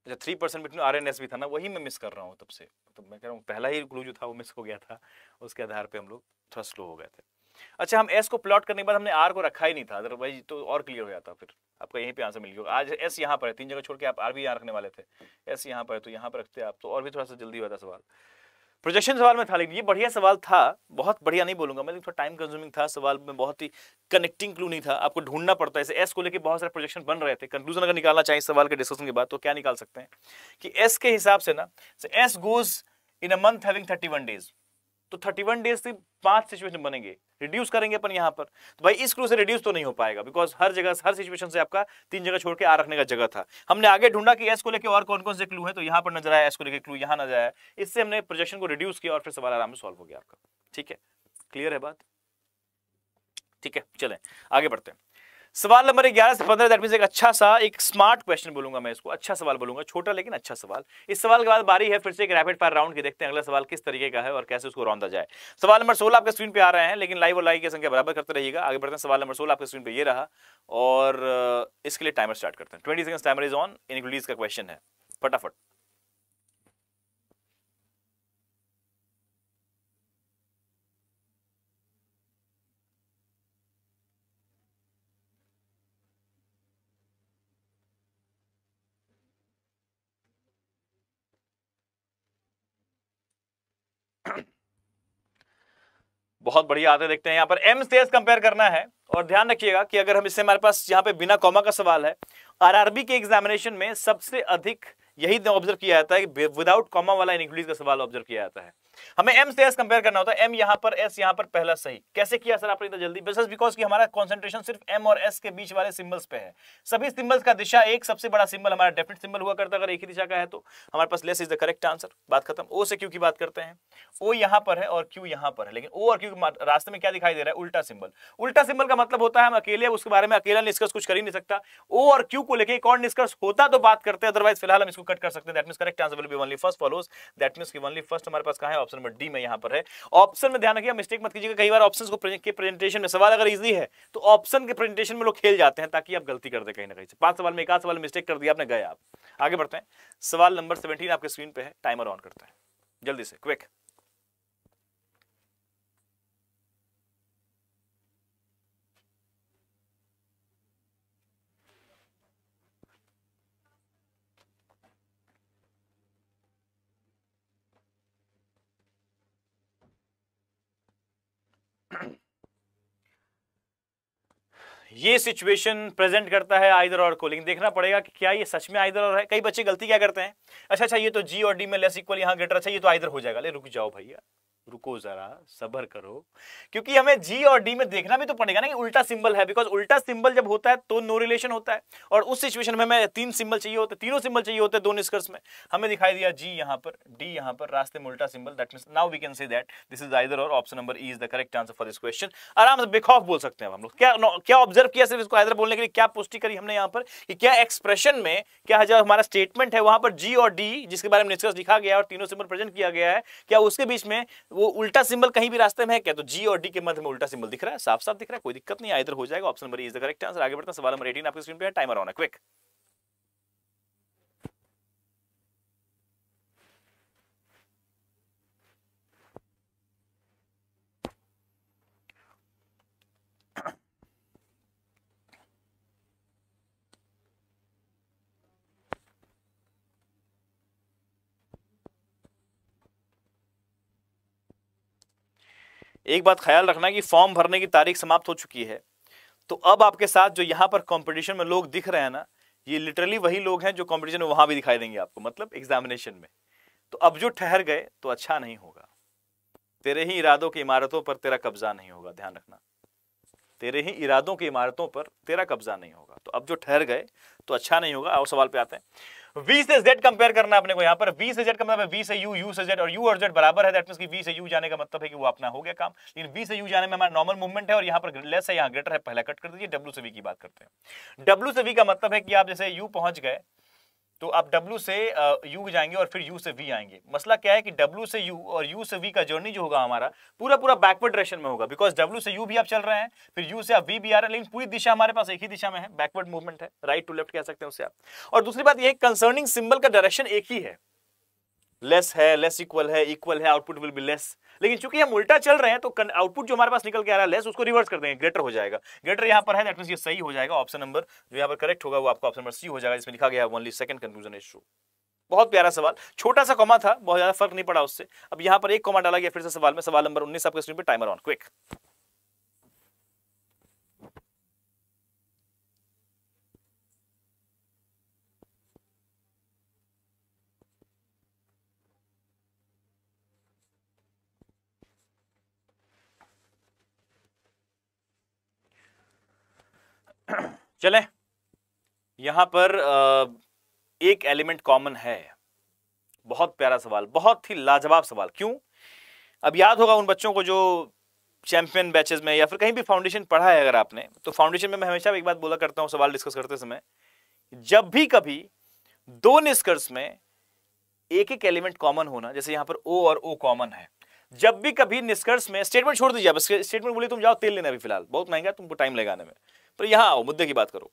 अच्छा three percent between R N S भी था ना वही मैं मिस कर रहा हूँ तब से तो मैं कह रहा हूँ पहला ही क्लू जो था वो मिस हो गया था उसके आधार पर हम लोग थोड़ा स्लो हो गए थे अच्छा हम एस को प्लॉट करने के बाद हमने आर को रखा ही नहीं था अदरवाइज तो और क्लियर हो जाता फिर आपका यहीं पे आंसर मिल गया आज एस यहाँ पर है तीन जगह छोड़ के आप आर भी यहाँ रखने वाले थे एस यहाँ पर है तो यहाँ पर रखते आप तो और भी थोड़ा सा जल्दी होता सवाल प्रोजेक्शन सवाल में था लेकिन ये बढ़िया सवाल था बहुत बढ़िया नहीं बोलूंगा मैं थोड़ा टाइम कंज्यूमिंग था सवाल में बहुत ही कनेक्टिंग क्लू नहीं था आपको ढूंढना पड़ता है एस को लेकर बहुत सारे प्रोजेक्शन बन रहे थे कंक्लूजन अगर निकालना चाहिए सवाल के डिस्कशन के बाद तो क्या निकाल सकते हैं कि एस के हिसाब से ना S goes in a month having thirty days तो 31 डेज से पांच सिचुएशन बनेंगे रिड्यूस करेंगे अपन यहाँ पर तो भाई इस क्रू से रिड्यूस तो नहीं हो पाएगा बिकॉज हर जगह हर सिचुएशन से आपका तीन जगह छोड़ के आ रखने का जगह था हमने आगे ढूंढा कि एस को लेकर और कौन कौन से क्लू है तो यहाँ पर नजर आया एस को लेकर क्लू यहाँ नजर आया इससे हमने प्रोजेक्शन को रिड्यूस किया और फिर सवाल आराम से सॉल्व हो गया आपका ठीक है क्लियर है बात ठीक है चले आगे बढ़ते हैं सवाल नंबर ग्यारह से पंद्रह दैट एक अच्छा सा एक स्मार्ट क्वेश्चन बोलूंगा मैं इसको अच्छा सवाल बोलूंगा छोटा लेकिन अच्छा सवाल इस सवाल के बाद बारी है फिर से एक रैपिड फायर राउंड के देखते हैं अगला सवाल किस तरीके का है और कैसे उसको रौंदा जाए सवाल नंबर सोलह आपके स्क्रीन पे आ रहे हैं लेकिन लाइव और लाइव की संख्या बराबर करते रहिएगा आगे बढ़ते हैं सवाल नंबर सोलह आपके स्क्रीन पर यह रहा और इसके लिए टाइमर स्टार्ट करते हैं twenty second timer is on इन का क्वेश्चन है फटाफट बहुत बढ़िया आते देखते हैं यहाँ पर एम से कंपेयर करना है और ध्यान रखिएगा कि अगर हम इससे हमारे पास यहाँ पे बिना कॉमा का सवाल है आरआरबी के एग्जामिनेशन में सबसे अधिक यही ऑब्जर्व किया जाता है कि विदाउट कॉमा वाला इनक्लूज का सवाल ऑब्जर्व किया जाता है हमें एम से एस कंपेयर करना होता है एम यहां पर एस यहां पर पहला सही कैसे किया सर आपने इतना जल्दी बिजनेस बिकॉज कि हमारा कॉन्सेंट्रेशन सिर्फ एम और एस के बीच वाले सिंबल्स पे है सभी सिंबल्स का दिशा एक सबसे बड़ा सिंबल हमारा डेफिनेट सिंबल हुआ करता है अगर एक ही दिशा का है तो हमारे पास less is the correct answer बात खत्म ओ से क्यू की बात करते हैं ओ यहां पर है और क्यू यहां पर है लेकिन ओ और क्यू रास्ते में क्या दिखाई दे रहा है उल्टा सिंबल उल्टा सिंबल का मतलब होता है हम अकेले उसके बारे में अकेला निष्कर्ष कुछ कर ही नहीं सकता ओ और क्यू को लेकर एक और निष्कर्ष होता तो बात करते हैं अदरवाइज फिलहाल हम इसको कट कर सकते हैं that mean correct answer will be only first follows that mean only first हमारे पास कहा है ऑप्शन नंबर डी में यहां पर है ऑप्शन में ध्यान रखिएगा मिस्टेक मत कीजिएगा कई बार ऑप्शन को के प्रेजेंटेशन में सवाल अगर इजी है तो ऑप्शन के प्रेजेंटेशन में लोग खेल जाते हैं ताकि आप गलती कर दे कहीं ना कहीं से पांच सवाल में एक सवाल मिस्टेक कर दिया आपने गए आप आगे बढ़ते हैं सवाल नंबर सेवेंटीन आपके स्क्रीन पर है टाइमर ऑन करते हैं जल्दी से क्विक ये सिचुएशन प्रेजेंट करता है आइदर और को लेकिन देखना पड़ेगा कि क्या ये सच में आइदर और है कई बच्चे गलती क्या करते हैं अच्छा अच्छा ये तो जी और डी में लेस इक्वल यहाँ ग्रेटर अच्छा ये तो आइदर हो जाएगा ले रुक जाओ भैया रुको जरा सबर करो क्योंकि हमें जी और डी में देखना भी तो पड़ेगा ना कि उल्टा सिंबल है बिकॉज उल्टा सिंबल जब होता है तो नो रिलेशन होता है और उस सिचुएशन में हमें तीन सिंबल चाहिए होते तीनों सिंबल चाहिए होते दोनों निष्कर्ष में हमें दिखाई दिया जी यहाँ पर डी यहाँ पर रास्ते में उल्टा symbol that mean now we can say that this is either or option number E is the correct answer for this question आराम से बेखौफ बोल सकते हैं हम लोग क्या क्या ऑब्जर्व किया सिर्फ इसको आइदर बोलने के लिए क्या पुष्टि करी हमने यहाँ पर कि क्या एक्सप्रेशन में क्या जो हमारा स्टेटमेंट है वहां पर जी और डी जिसके बारे में निष्कर्ष लिखा गया और तीनों सिंबल प्रेजेंट किया गया है क्या उसके बीच में वो उल्टा सिंबल कहीं भी रास्ते में है क्या तो जी और डी के मध्य में उल्टा सिंबल दिख रहा है साफ साफ दिख रहा है कोई दिक्कत नहीं इधर हो जाएगा option number is the correct answer आगे बढ़ते हैं सवाल नंबर एटीन आपके स्क्रीन पे है टाइमर ऑन है क्विक एक बात ख्याल रखना कि फॉर्म भरने की तारीख समाप्त हो चुकी है तो अब आपके साथ जो यहाँ पर कंपटीशन में लोग दिख रहे हैं ना ये लिटरली वही लोग हैं जो कंपटीशन में वहां भी दिखाई देंगे आपको मतलब एग्जामिनेशन में तो अब जो ठहर गए तो अच्छा नहीं होगा तेरे ही इरादों की इमारतों पर तेरा कब्जा नहीं होगा ध्यान रखना तेरे ही इरादों की इमारतों पर तेरा कब्जा नहीं होगा तो अब जो ठहर गए तो अच्छा नहीं होगा और सवाल पे आते हैं वी से जेड कंपेयर करना अपने को यहाँ पर वी से जेड का मतलब वी से यू यू से जेड और यू और जेड बराबर है दैट मीन कि वी से यू जाने का मतलब है कि वो अपना हो गया काम लेकिन वी से यू जाने में हमारा नॉर्मल मूवमेंट है और यहाँ पर लेस है यहाँ ग्रेटर है पहला कट कर दीजिए डब्ल्यू से वी की बात करते हैं डब्ल्यू से वी का मतलब है कि आप जैसे यू पहुंच गए तो आप W से U जाएंगे और फिर U से V आएंगे मसला क्या है कि W से U और U से V का जर्नी जो होगा हमारा पूरा पूरा बैकवर्ड डायरेक्शन में होगा बिकॉज W से U भी आप चल रहे हैं फिर U से आप V भी आ रहे हैं लेकिन पूरी दिशा हमारे पास एक ही दिशा में है बैकवर्ड मूवमेंट है राइट टू लेफ्ट कह सकते हैं उससे आप और दूसरी बात यह कंसर्निंग सिंबल का डायरेक्शन एक ही है लेस है लेस इक्वल है इक्वल है आउटपुट विल बी लेस लेकिन चूंकि हम उल्टा चल रहे हैं तो आउटपुट जो हमारे पास निकल के आ रहा है लेस उसको रिवर्स कर देंगे ग्रेटर हो जाएगा ग्रेटर यहाँ पर है दैट मीन ये सही हो जाएगा ऑप्शन नंबर जो यहाँ पर करेक्ट होगा वो आपका ऑप्शन नंबर सी हो जाएगा जिसमें लिखा गया only second conclusion is true बहुत प्यारा सवाल छोटा सा कॉमा था बहुत ज्यादा फर्क नहीं पड़ा उससे अब यहाँ पर एक कॉमा डाला गया फिर से सवाल में सवाल नंबर उन्नीस आपके स्क्रीन पर टाइमर ऑन क्विक चले यहां पर एक एलिमेंट कॉमन है बहुत प्यारा सवाल बहुत ही लाजवाब सवाल क्यों अब याद होगा उन बच्चों को जो चैंपियन बैचेस में या फिर कहीं भी फाउंडेशन पढ़ा है अगर आपने तो फाउंडेशन में मैं हमेशा एक बात बोला करता हूँ सवाल डिस्कस करते समय जब भी कभी दो निष्कर्ष में एक एक एलिमेंट कॉमन होना जैसे यहां पर ओ और ओ कॉमन है जब भी कभी निष्कर्ष में स्टेटमेंट छोड़ दीजिए स्टेटमेंट बोले तुम जाओ तेल लेना अभी फिलहाल बहुत महंगा तुमको टाइम लगाने में पर यहां आओ मुद्दे की बात करो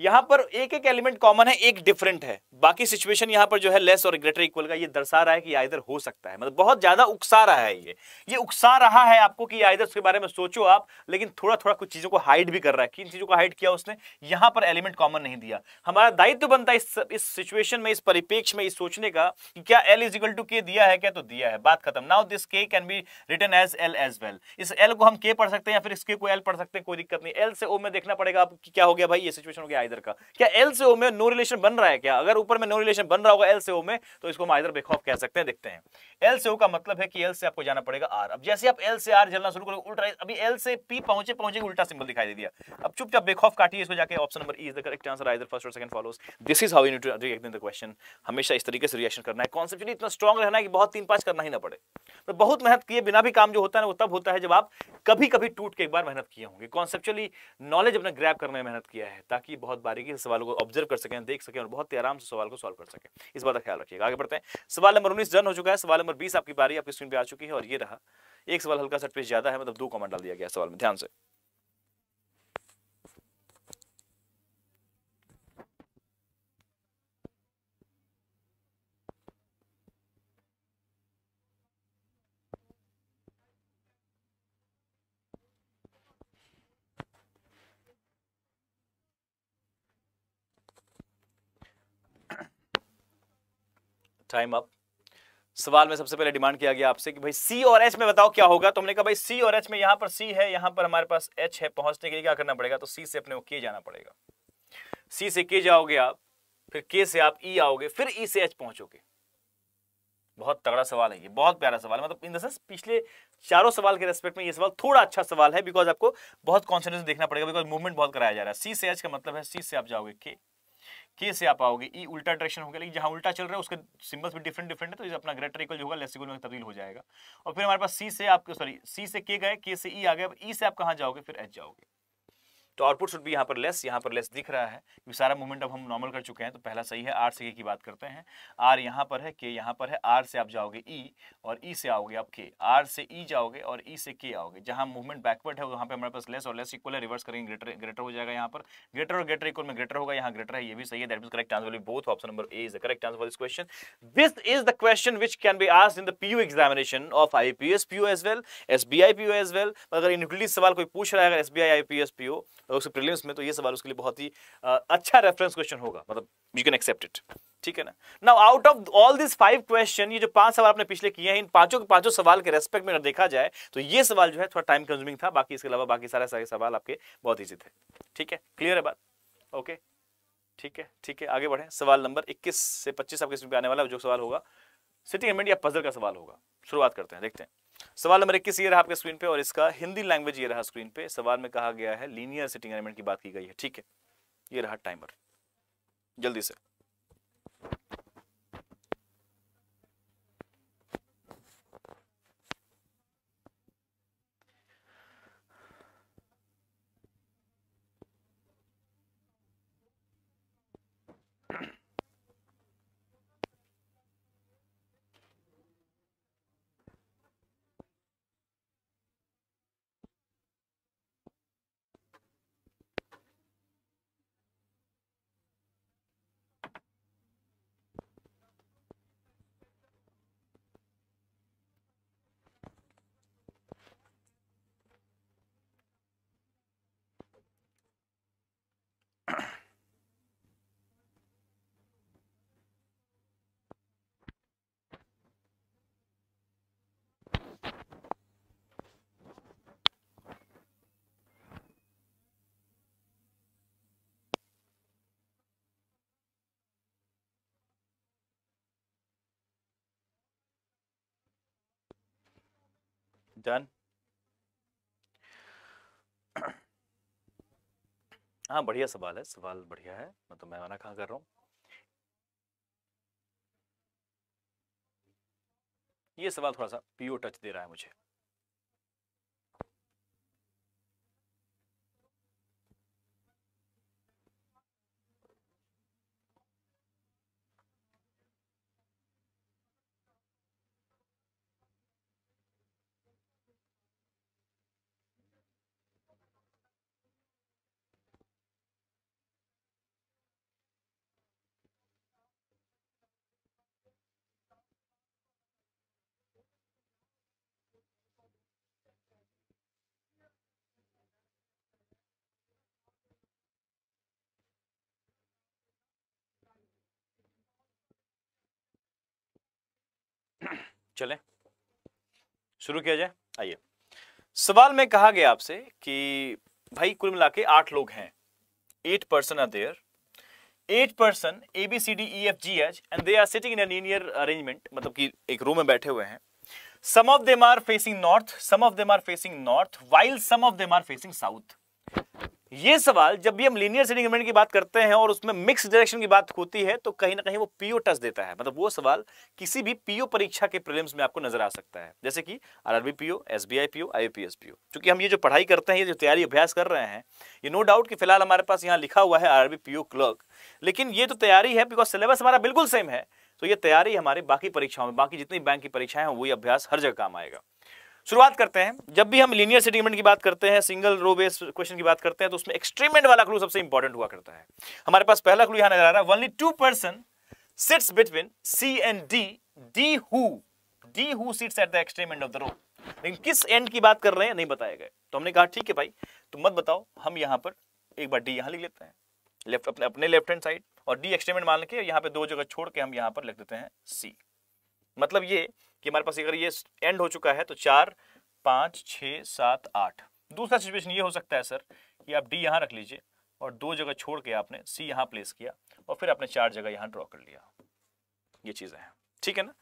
यहां पर एक एक एलिमेंट कॉमन है एक डिफरेंट है बाकी सिचुएशन यहां पर जो है लेस और ग्रेटर इक्वल का ये दर्शा रहा है कि आइदर हो सकता है मतलब बहुत ज्यादा उकसा रहा है ये ये उकसा रहा है आपको कि आइदर उसके बारे में सोचो आप लेकिन थोड़ा थोड़ा कुछ चीजों को हाइड भी कर रहा है किन चीजों को हाइड किया उसने यहां पर एलिमेंट कॉमन नहीं दिया हमारा दायित्व तो बनता है इस सिचुएशन में इस परिपेक्ष में इस सोचने का कि क्या एल इज इक्वल टू के दिया है क्या तो दिया है बात खत्म now this K can be return as L as well इस एल को हम के पढ़ सकते हैं या फिर इसके को एल पढ़ सकते हैं कोई दिक्कत नहीं एल से ओ में देखना पड़ेगा आप क्या हो गया भाई ये सिचुएशन हो गया आइदर का क्या एल से ओ में नो रिलेशन बन रहा है क्या अगर ऊपर में नो रिलेशन बन रहा होगा एल से ओ में तो इसको हम आइदर बेखौफ कह सकते हैं देखते हैं एल से ओ का मतलब है कि एल से आपको जाना पड़ेगा आर अब जैसे आप एल से आर जलना शुरू करोगे उल्टा अभी एल से पी पहुंचे पहुंचे उल्टा सिंबल दिखाई दे दिया अब चुपचाप बेखौफ काटिए इसको जाके option number E is the correct answer either first or second follows this is how you need to react the question हमेशा इस तरीके से रिएक्शन करना है कॉन्सेप्चुअली इतना स्ट्रॉन्ग रहना है कि बहुत तीन पांच करना ही ना पड़े तो बहुत मेहनत किए बिना भी काम जो होता है ना वो तब होता है जब आप कभी कभी टूट के एक बार मेहनत किए होंगे कॉन्सेप्चुअली नॉलेज अपना ग्रैप करने में मेहनत किया है ताकि बहुत बहुत बारीकी से सवालों को ऑब्जर्व कर सकें देख सकें और बहुत ही आराम से सवाल को सॉल्व कर सकें इस बात का ख्याल रखिएगा आगे बढ़ते हैं सवाल नंबर उन्नीस डन हो चुका है सवाल नंबर बीस आपकी बारी आपकी स्क्रीन पर आ चुकी है और ये रहा एक सवाल हल्का सा ट्विस्ट ज्यादा है मतलब दो कमेंट डाल दिया गया सवाल में ध्यान से टाइम अप सवाल में सबसे पहले डिमांड किया गया आपसे कि भाई सी और एच में बताओ क्या होगा तो हमने कहा भाई सी और एच में यहां पर सी है यहां पर हमारे पास एच है पहुंचने के लिए क्या करना पड़ेगा तो सी से अपने को के जाना पड़ेगा सी से के जाओगे आप फिर के से आप ई e आओगे फिर ई e से एच पहुंचोगे बहुत तगड़ा सवाल है ये बहुत प्यारा सवाल है मतलब इन देंस पिछले चारों सवाल के रेस्पेक्ट में ये सवाल थोड़ा अच्छा सवाल है बिकॉज आपको बहुत कॉन्सेंट्रेशन देखना पड़ेगा बिकॉज मूवमेंट बहुत कराया जा रहा है सी से एच का मतलब है सी से आप जाओगे के के से आप आओगे ई उल्टा डायरेक्शन होगा लेकिन जहाँ उल्टा चल रहा है उसके सिंबल्स भी डिफरेंट डिफरेंट है तो अपना ग्रेटर इक्वल जो होगा लेस इक्वल में तब्दील हो जाएगा और फिर हमारे पास सी से आप सॉरी सी से के गए के से ई e आ गए अब ई e से आप कहाँ जाओगे फिर एच जाओगे तो आउटपुट शुड भी यहाँ पर लेस यहाँ पर लेस दिख रहा है क्योंकि सारा मूवमेंट अब हम नॉर्मल कर चुके हैं तो पहला सही है आर से के की बात करते हैं आर यहाँ पर है के यहाँ पर है आर से आप जाओगे ई e और ई e से आओगे आप के आर से ई e जाओगे और ई से के आओगे जहाँ मूवमेंट बैकवर्ड है वहाँ पर हमारे पास लेस और लेस इक्वल है रिवर्स करेंगे ग्रेटर ग्रेटर हो जाएगा यहाँ पर ग्रेटर और ग्रेटर इक्वल में ग्रेटर होगा यहाँ ग्रेटर है ये भी सही है that is correct answer both option number A is the correct answer for this question this is the question which can be asked in the U examination of I P P PU as well P PU as well अगर इनकली सवाल कोई पूछ रहा है अगर SBI P PU तो उसके प्रीलिम्स में तो ये सवाल उसके लिए बहुत ही अच्छा रेफरेंस क्वेश्चन होगा मतलब यू कैन एक्सेप्ट इट ठीक है ना now out of all this five question ये जो पांच सवाल आपने पिछले किए हैं इन पांचों के पांचों सवाल के रेस्पेक्ट में अगर देखा जाए तो ये सवाल जो है थोड़ा टाइम कंज्यूमिंग था बाकी इसके अलावा बाकी सारे सारे सवाल आपके बहुत ईजी थे ठीक है क्लियर है बात ओके ठीक है ठीक है आगे बढ़े सवाल नंबर इक्कीस से पच्चीस आपके इसमें आने वाला जो सवाल होगा सिटिंग एमेंट या पजल का सवाल होगा शुरुआत करते हैं देखते हैं सवाल नंबर इक्कीस ये रहा आपके स्क्रीन पे और इसका हिंदी लैंग्वेज ये रहा स्क्रीन पे सवाल में कहा गया है लीनियर सिटिंग अरेंजमेंट की बात की गई है ठीक है ये रहा टाइमर जल्दी से done. हाँ बढ़िया सवाल है सवाल बढ़िया है मैं तो मैं मना कहाँ कर रहा हूँ ये सवाल थोड़ा सा पीओ टच दे रहा है मुझे चलें शुरू किया जाए आइए सवाल में कहा गया आपसे कि भाई कुल मिला के आठ लोग हैं eight person are there eight person A B C D E F G H and they are sitting in linear arrangement मतलब कि एक रूम में बैठे हुए हैं some of them are facing north some of them are facing north while some of them are facing south ये सवाल जब भी हम लीनियर सीडिंग एलिमेंट की बात करते हैं और उसमें मिक्स डायरेक्शन की बात होती है तो कहीं ना कहीं वो पीओ टच देता है मतलब वो सवाल किसी भी पीओ परीक्षा के प्रीलिम्स में आपको नजर आ सकता है जैसे कि RRB PO SBI PO IPS PO क्योंकि हम ये जो पढ़ाई करते हैं ये जो तैयारी अभ्यास कर रहे हैं ये नो डाउट कि फिलहाल हमारे पास यहाँ लिखा हुआ है आरआरबी पीओ क्लर्क लेकिन ये तो तैयारी है बिकॉज सिलेबस हमारा बिल्कुल सेम है तो ये तैयारी हमारी बाकी परीक्षाओं में बाकी जितनी बैंक की परीक्षाएं हैं वही अभ्यास हर जगह काम आएगा शुरुआत करते हैं जब भी हम लीनियर सेडिमेंट की बात करते हैं सिंगल रो बेस क्वेश्चन की बात करते हैं तो उसमें एक्सट्रीमेंट वाला क्लू सबसे इंपॉर्टेंट हुआ करता है हमारे पास पहला क्लू यहां नजर आ रहा है two person sits between C and D D who D who sits at the extreme end of the row लेकिन किस एंड की बात कर रहे हैं नहीं बताया गया तो हमने कहा ठीक है भाई तुम तो मत बताओ हम यहां पर एक बार डी यहां लिख लेते हैं लेफ्ट अपने अपने लेफ्ट हैंड साइड और डी एक्सट्रीमेंट मान के यहां पे दो जगह छोड़ के हम यहां पर लिख देते हैं सी मतलब ये कि हमारे पास अगर ये एंड हो चुका है तो चार पाँच छः सात आठ दूसरा सिचुएशन ये हो सकता है सर कि आप डी यहाँ रख लीजिए और दो जगह छोड़ के आपने सी यहाँ प्लेस किया और फिर आपने चार जगह यहाँ ड्रॉ कर लिया ये चीज़ें हैं ठीक है ना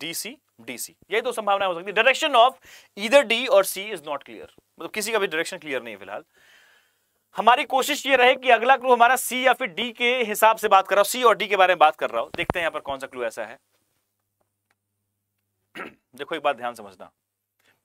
डी सी डी सी यही दो संभावनाएं हो सकती है डायरेक्शन ऑफ इधर डी और सी इज नॉट क्लियर मतलब किसी का भी डायरेक्शन क्लियर नहीं है फिलहाल हमारी कोशिश ये रहे कि अगला क्लू हमारा सी या फिर डी के हिसाब से बात कर रहा हूँ सी और डी के बारे में बात कर रहा हूँ देखते हैं यहाँ पर कौन सा क्लू ऐसा है देखो एक बात ध्यान समझना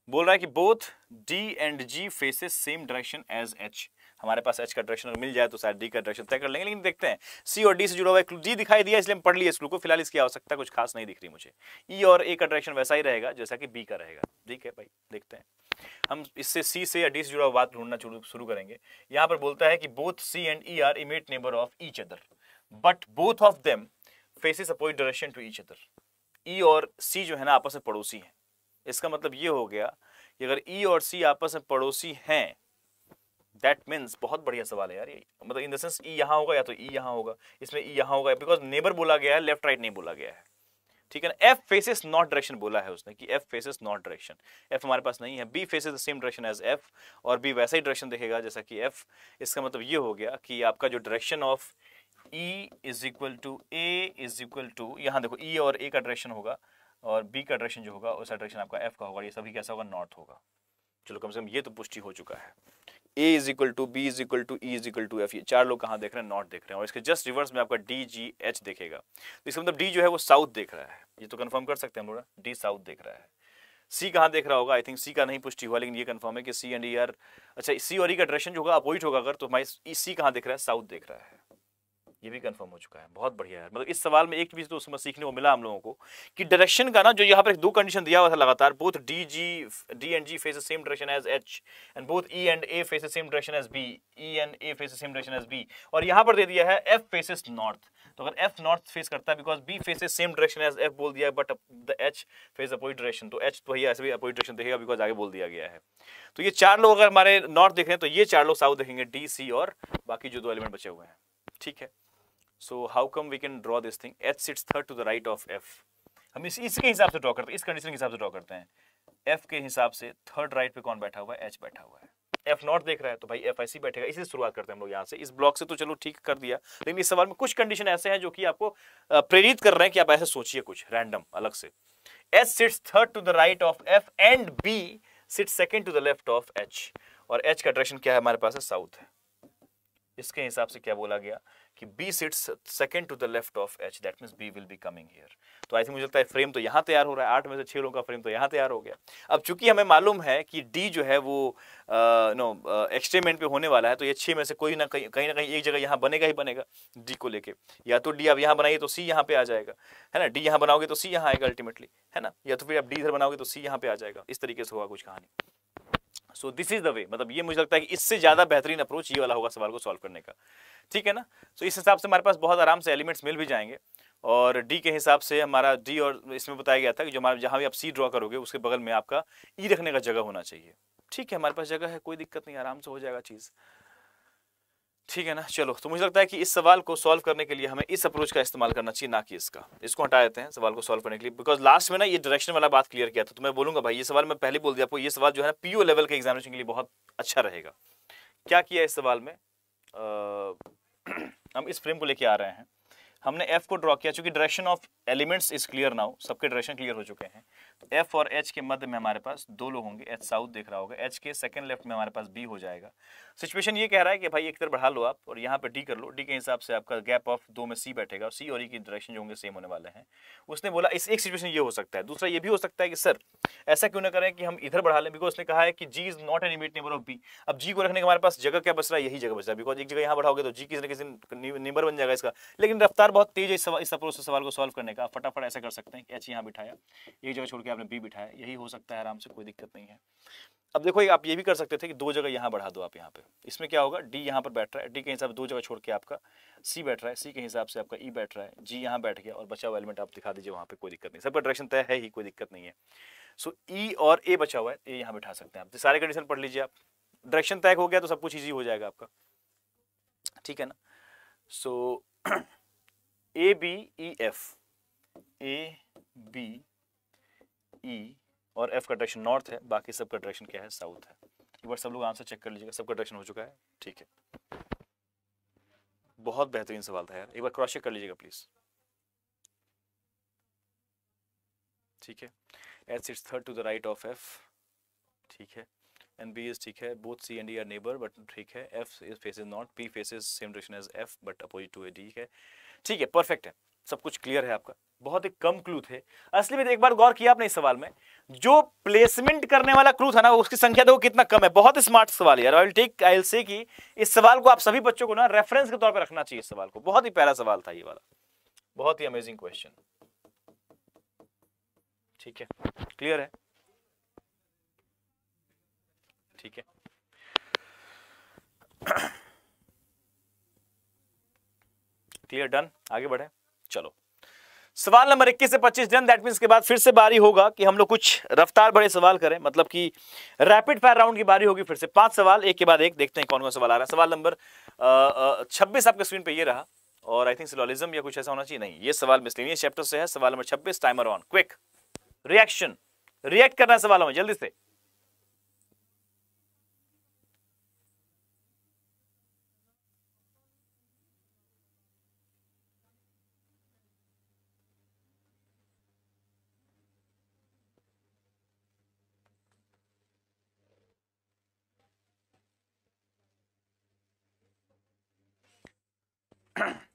बोल रहा है कि both D and G faces same direction as H हमारे पास एच का डायरेक्शन मिल जाए तो शायद डी का डायरेक्शन तय कर लेंगे लेकिन देखते हैं सी और डी से जुड़ा हुआ जी दिखाई दिया इसलिए हम पढ़ लिए इस क्लू को फिलहाल इसकी आवश्यकता कुछ खास नहीं दिख रही मुझे ई e और ए का डायरेक्शन वैसा ही रहेगा जैसा कि बी का रहेगा ठीक है भाई देखते हैं हम इससे सी से या डी से जुड़ा हुआ बात ढूंढना शुरू करेंगे यहाँ पर बोलता है कि both C and E are immediate neighbour of each other but both of them faces opposite direction to each other E e और सी जो है ना आपस में पड़ोसी हैं इसका मतलब ये हो गया कि अगर ई e और सी आपस में पड़ोसी हैं दैट मीन्स बहुत बढ़िया सवाल है यार ये मतलब इन द सेंस ई यहाँ होगा या तो ई e यहाँ होगा इसमें ई e यहाँ होगा बिकॉज नेबर बोला गया है लेफ्ट राइट नहीं बोला गया है ठीक है ना एफ फेसेस नॉट डायरेक्शन बोला है उसने कि F faces not direction F हमारे पास नहीं है B faces the same direction as F और बी वैसा ही डायरेक्शन देखेगा जैसा कि एफ इसका मतलब ये हो गया कि आपका जो direction of E is equal to A is equal to यहाँ देखो e और A का डायरेक्शन होगा और B का डायरेक्शन जो होगा उस डायरेक्शन आपका F का होगा ये सभी कैसा होगा नॉर्थ होगा चलो कम से कम ये तो पुष्टि हो चुका है A is equal to B is equal to E is equal to F ये चार लोग कहाँ देख रहे हैं नॉर्थ देख रहे हैं और इसके जस्ट रिवर्स में आपका डी जी एच देखेगा तो इसका मतलब डी जो है वो साउथ देख रहा है ये तो कन्फर्म कर सकते हैं हम लोग डी साउथ देख रहा है सी कहाँ देख रहा होगा आई थिंक सी का नहीं पुष्टि हुआ लेकिन ये कन्फर्म है कि सी एंड ई आर अच्छा सी और ई e का डायरेक्शन जो होगा अपोजिट होगा अगर तो हमारी सी e- कहाँ देख रहा है साउथ देख रहा है ये भी कंफर्म हो चुका है बहुत बढ़िया है मतलब इस सवाल में एक चीज तो उसमें सीखने को मिला हम लोगों को कि डायरेक्शन का ना जो यहाँ पर एक दो कंडीशन दिया हुआ था लगातार both D G D and G face same direction as H and both E and A face same direction as B E and A face same direction as B और यहाँ पर दे दिया है एफ फेसेस नॉर्थ तो अगर F north face करता है because B faces same direction as F बोल दिया but the H face opposite direction तो एच तो भैया ऐसे भी अपोजिट डायरेक्शन देखेगा बिकॉज आगे बोल दिया गया है तो ये चार लोग अगर हमारे नॉर्थ देख रहे हैं तो ये चार लोग साउथ देखेंगे डी सी और बाकी जो दो एलिमेंट बचे हुए हैं ठीक है so how come we can draw this thing H sits third to the right of F हम इस इसके हिसाब से ड्रॉ करते हैं इस कंडीशन के हिसाब से ड्रॉ करते हैं एफ के हिसाब से थर्ड राइट right पे कौन बैठा हुआ है एच बैठा हुआ है एफ नॉट देख रहा है तो भाई एफ ऐसी बैठेगा इसी शुरुआत करते हैं हम लोग यहाँ से इस ब्लॉक से तो चलो ठीक कर दिया लेकिन इस सवाल में कुछ कंडीशन ऐसे हैं जो कि आपको प्रेरित कर रहे हैं कि आप ऐसे सोचिए कुछ रैंडम अलग से H sits third to the right of F and B sit second to the left of H और एच का डायरेक्शन क्या है हमारे पास है साउथ है इसके हिसाब से क्या बोला गया कि B sits second to the left of H that mean B will be coming here तो आई थिंक मुझे लगता है फ्रेम तो यहाँ तैयार हो रहा है आठ में से छह लोगों का फ्रेम तो यहाँ तैयार हो गया अब चूंकि हमें मालूम है कि डी जो है वो नो एक्सट्रीमेंट पे होने वाला है तो ये छह में से कोई ना कहीं कहीं ना कहीं एक जगह यहाँ बनेगा ही बनेगा डी को लेके या तो डी आप यहाँ बनाइए तो सी यहाँ पे आ जाएगा है ना डी यहाँ बनाओगे तो सी यहाँ आएगा अल्टीमेटली है ना या तो फिर आप डी इधर बनाओगे तो सी यहाँ पे आ जाएगा इस तरीके से होगा कुछ कहानी so this is the way मतलब ये मुझे लगता है कि इससे ज़्यादा बेहतरीन अप्रोच ये वाला होगा सवाल को सॉल्व करने का ठीक है ना सो so, इस हिसाब से हमारे पास बहुत आराम से एलिमेंट्स मिल भी जाएंगे और डी के हिसाब से हमारा डी और इसमें बताया गया था कि जो हमारे जहाँ भी आप सी ड्रॉ करोगे उसके बगल में आपका ई e रखने का जगह होना चाहिए ठीक है हमारे पास जगह है कोई दिक्कत नहीं आराम से हो जाएगा चीज़ ठीक है ना चलो तो मुझे लगता है कि इस सवाल को सॉल्व करने के लिए हमें इस अप्रोच का इस्तेमाल करना चाहिए ना कि इसका इसको हटा देते हैं सवाल को सॉल्व करने के लिए बिकॉज लास्ट में ना ये डायरेक्शन वाला बात क्लियर किया था तो मैं बोलूंगा भाई ये सवाल मैं पहले बोल दिया आपको ये सवाल जो है ना पीओ लेवल के एग्जामिनेशन के लिए बहुत अच्छा रहेगा क्या किया इस सवाल में आ, हम इस फ्रेम को लेके आ रहे हैं हमने एफ को ड्रॉ किया चूंकि direction of elements is clear now सबके डायरेक्शन क्लियर हो चुके हैं एफ और एच के मध्य में हमारे पास दो लोग होंगे एच साउथ देख रहा होगा एच के सेकंड लेफ्ट में हमारे पास बी हो जाएगा सिचुएशन ये कह रहा है कि भाई एक तरफ बढ़ा लो आप और यहाँ पर डी कर लो डी के हिसाब से आपका गैप ऑफ दो में सी बैठेगा और सी और ई e की डायरेक्शन जो होंगे सेम होने वाले हैं उसने बोला इस एक सिचुएशन ये हो सकता है दूसरा ये भी हो सकता है कि सर ऐसा क्यों ना करें कि हम इधर बढ़ा लें बिकॉज उसने कहा है कि G is not an emit number of B अब जी को रखने के हमारे पास जगह क्या बच रहा है यही जगह बच रहा है बिकॉज एक जगह यहाँ बढ़ाओगे तो जी किसी ना किसी नंबर बन जाएगा इसका लेकिन रफ्तार बहुत तेज है इस सवाल को सॉल्व करने का फटाफट ऐसा कर सकते हैं कि एच यहाँ बिठाया एक जगह छोड़ के आपने बी बिठाया यही हो सकता है आराम से कोई दिक्कत नहीं है अब देखो आप ये भी कर सकते थे कि दो जगह यहाँ बढ़ा दो आप यहाँ पे इसमें क्या होगा डी यहाँ पर बैठ रहा है डी के हिसाब से दो जगह छोड़ के आपका सी बैठ रहा है सी के हिसाब से आपका ई e बैठ रहा है जी यहाँ बैठ गया और बचा हुआ एलिमेंट आप दिखा दीजिए वहाँ पे कोई दिक्कत नहीं सबका डायरेक्शन तय है ही कोई दिक्कत नहीं है सो ई e और ए बचा हुआ है ए यहाँ बैठा सकते हैं आप सारे कंडीशन पढ़ लीजिए आप डायरेक्शन तय हो गया तो सब कुछ ईजी हो जाएगा आपका ठीक है ना so A B E F A B E e और एफ का डायरेक्शन नॉर्थ है बाकी सब का डायरेक्शन क्या है साउथ है एक बार सब लोग आंसर चेक कर लीजिएगा सबका डायरेक्शन हो चुका है ठीक है बहुत बेहतरीन सवाल था यार एक बार क्रॉस चेक कर लीजिएगा प्लीज़ ठीक है H it's third to the right of F ठीक है एन बी इज ठीक है both C and D are neighbour but ठीक है F is face is not P face is same direction as F but opposite to A D है ठीक है perfect है सब कुछ क्लियर है आपका बहुत ही कम क्लू थे असली में एक बार गौर किया आपने इस सवाल में जो प्लेसमेंट करने वाला क्लू था ना उसकी संख्या देखो कितना कम है बहुत स्मार्ट सवाल यार आई टेक आई से कि इस सवाल को आप सभी बच्चों को ना रेफरेंस के तौर पर रखना चाहिए इस सवाल को बहुत ही प्यारा सवाल था ये वाला बहुत ही अमेजिंग क्वेश्चन ठीक है क्लियर है ठीक है क्लियर डन आगे बढ़े चलो सवाल नंबर 21 से 25 डन दैट मीन्स के बाद फिर से बारी होगा कि हम लोग कुछ रफ्तार बड़े सवाल करें मतलब कि रैपिड फायर राउंड की बारी होगी फिर से पांच सवाल एक के बाद एक देखते हैं कौन कौन सवाल आ रहा है सवाल नंबर छब्बीस आपके स्क्रीन पे ये रहा और आई थिंक सिलोलिज्म या कुछ ऐसा होना चाहिए नहीं ये सवाल मिसलिनियस चैप्टर से है सवाल नंबर छब्बीस timer on quick reaction react करना है सवालों में जल्दी से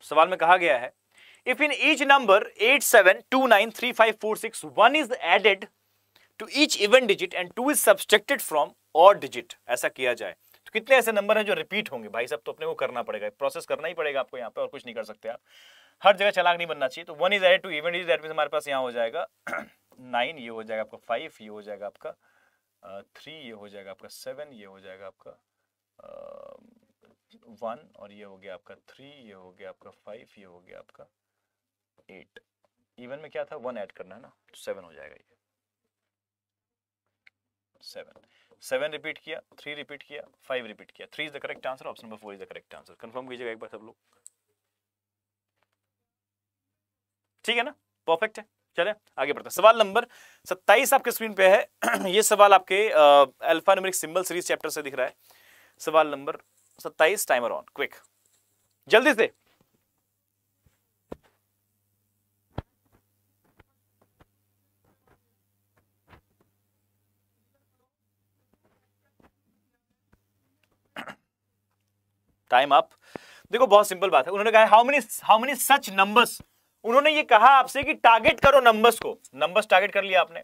सवाल में कहा गया है if in each number eight seven two nine three five four six one is added to each even digit and two is subtracted from odd digit ऐसा किया जाए तो कितने ऐसे नंबर हैं जो रिपीट होंगे भाई सब तो अपने को करना पड़ेगा प्रोसेस करना ही पड़ेगा आपको यहाँ पे और कुछ नहीं कर सकते आप हर जगह चलाक नहीं बनना चाहिए तो one is added to even digit that mean हमारे पास यहाँ हो जाएगा नाइन ये हो जाएगा आपका फाइव ये हो जाएगा आपका थ्री ये हो जाएगा आपका सेवन ये हो जाएगा आपका वन और ये हो गया आपका थ्री ये हो गया आपका फाइव ये हो गया आपका एट इवन में क्या था वन ऐड करना है ना तो सेवन हो जाएगा ये सेवन सेवन रिपीट किया थ्री रिपीट किया फाइव रिपीट किया three is the correct answer option number four is the correct answer confirm कीजिएगा एक बार सब लोग ठीक है ना परफेक्ट है चले आगे बढ़ते सवाल नंबर सत्ताईस आपके स्क्रीन पे है ये सवाल आपके alphanumeric symbol series chapter से दिख रहा है सवाल नंबर सत्ताईस टाइमर ऑन क्विक जल्दी से टाइम अप देखो बहुत सिंपल बात है उन्होंने कहा how many how many such numbers उन्होंने ये कहा आपसे कि टारगेट करो नंबर्स को नंबर्स टारगेट कर लिया आपने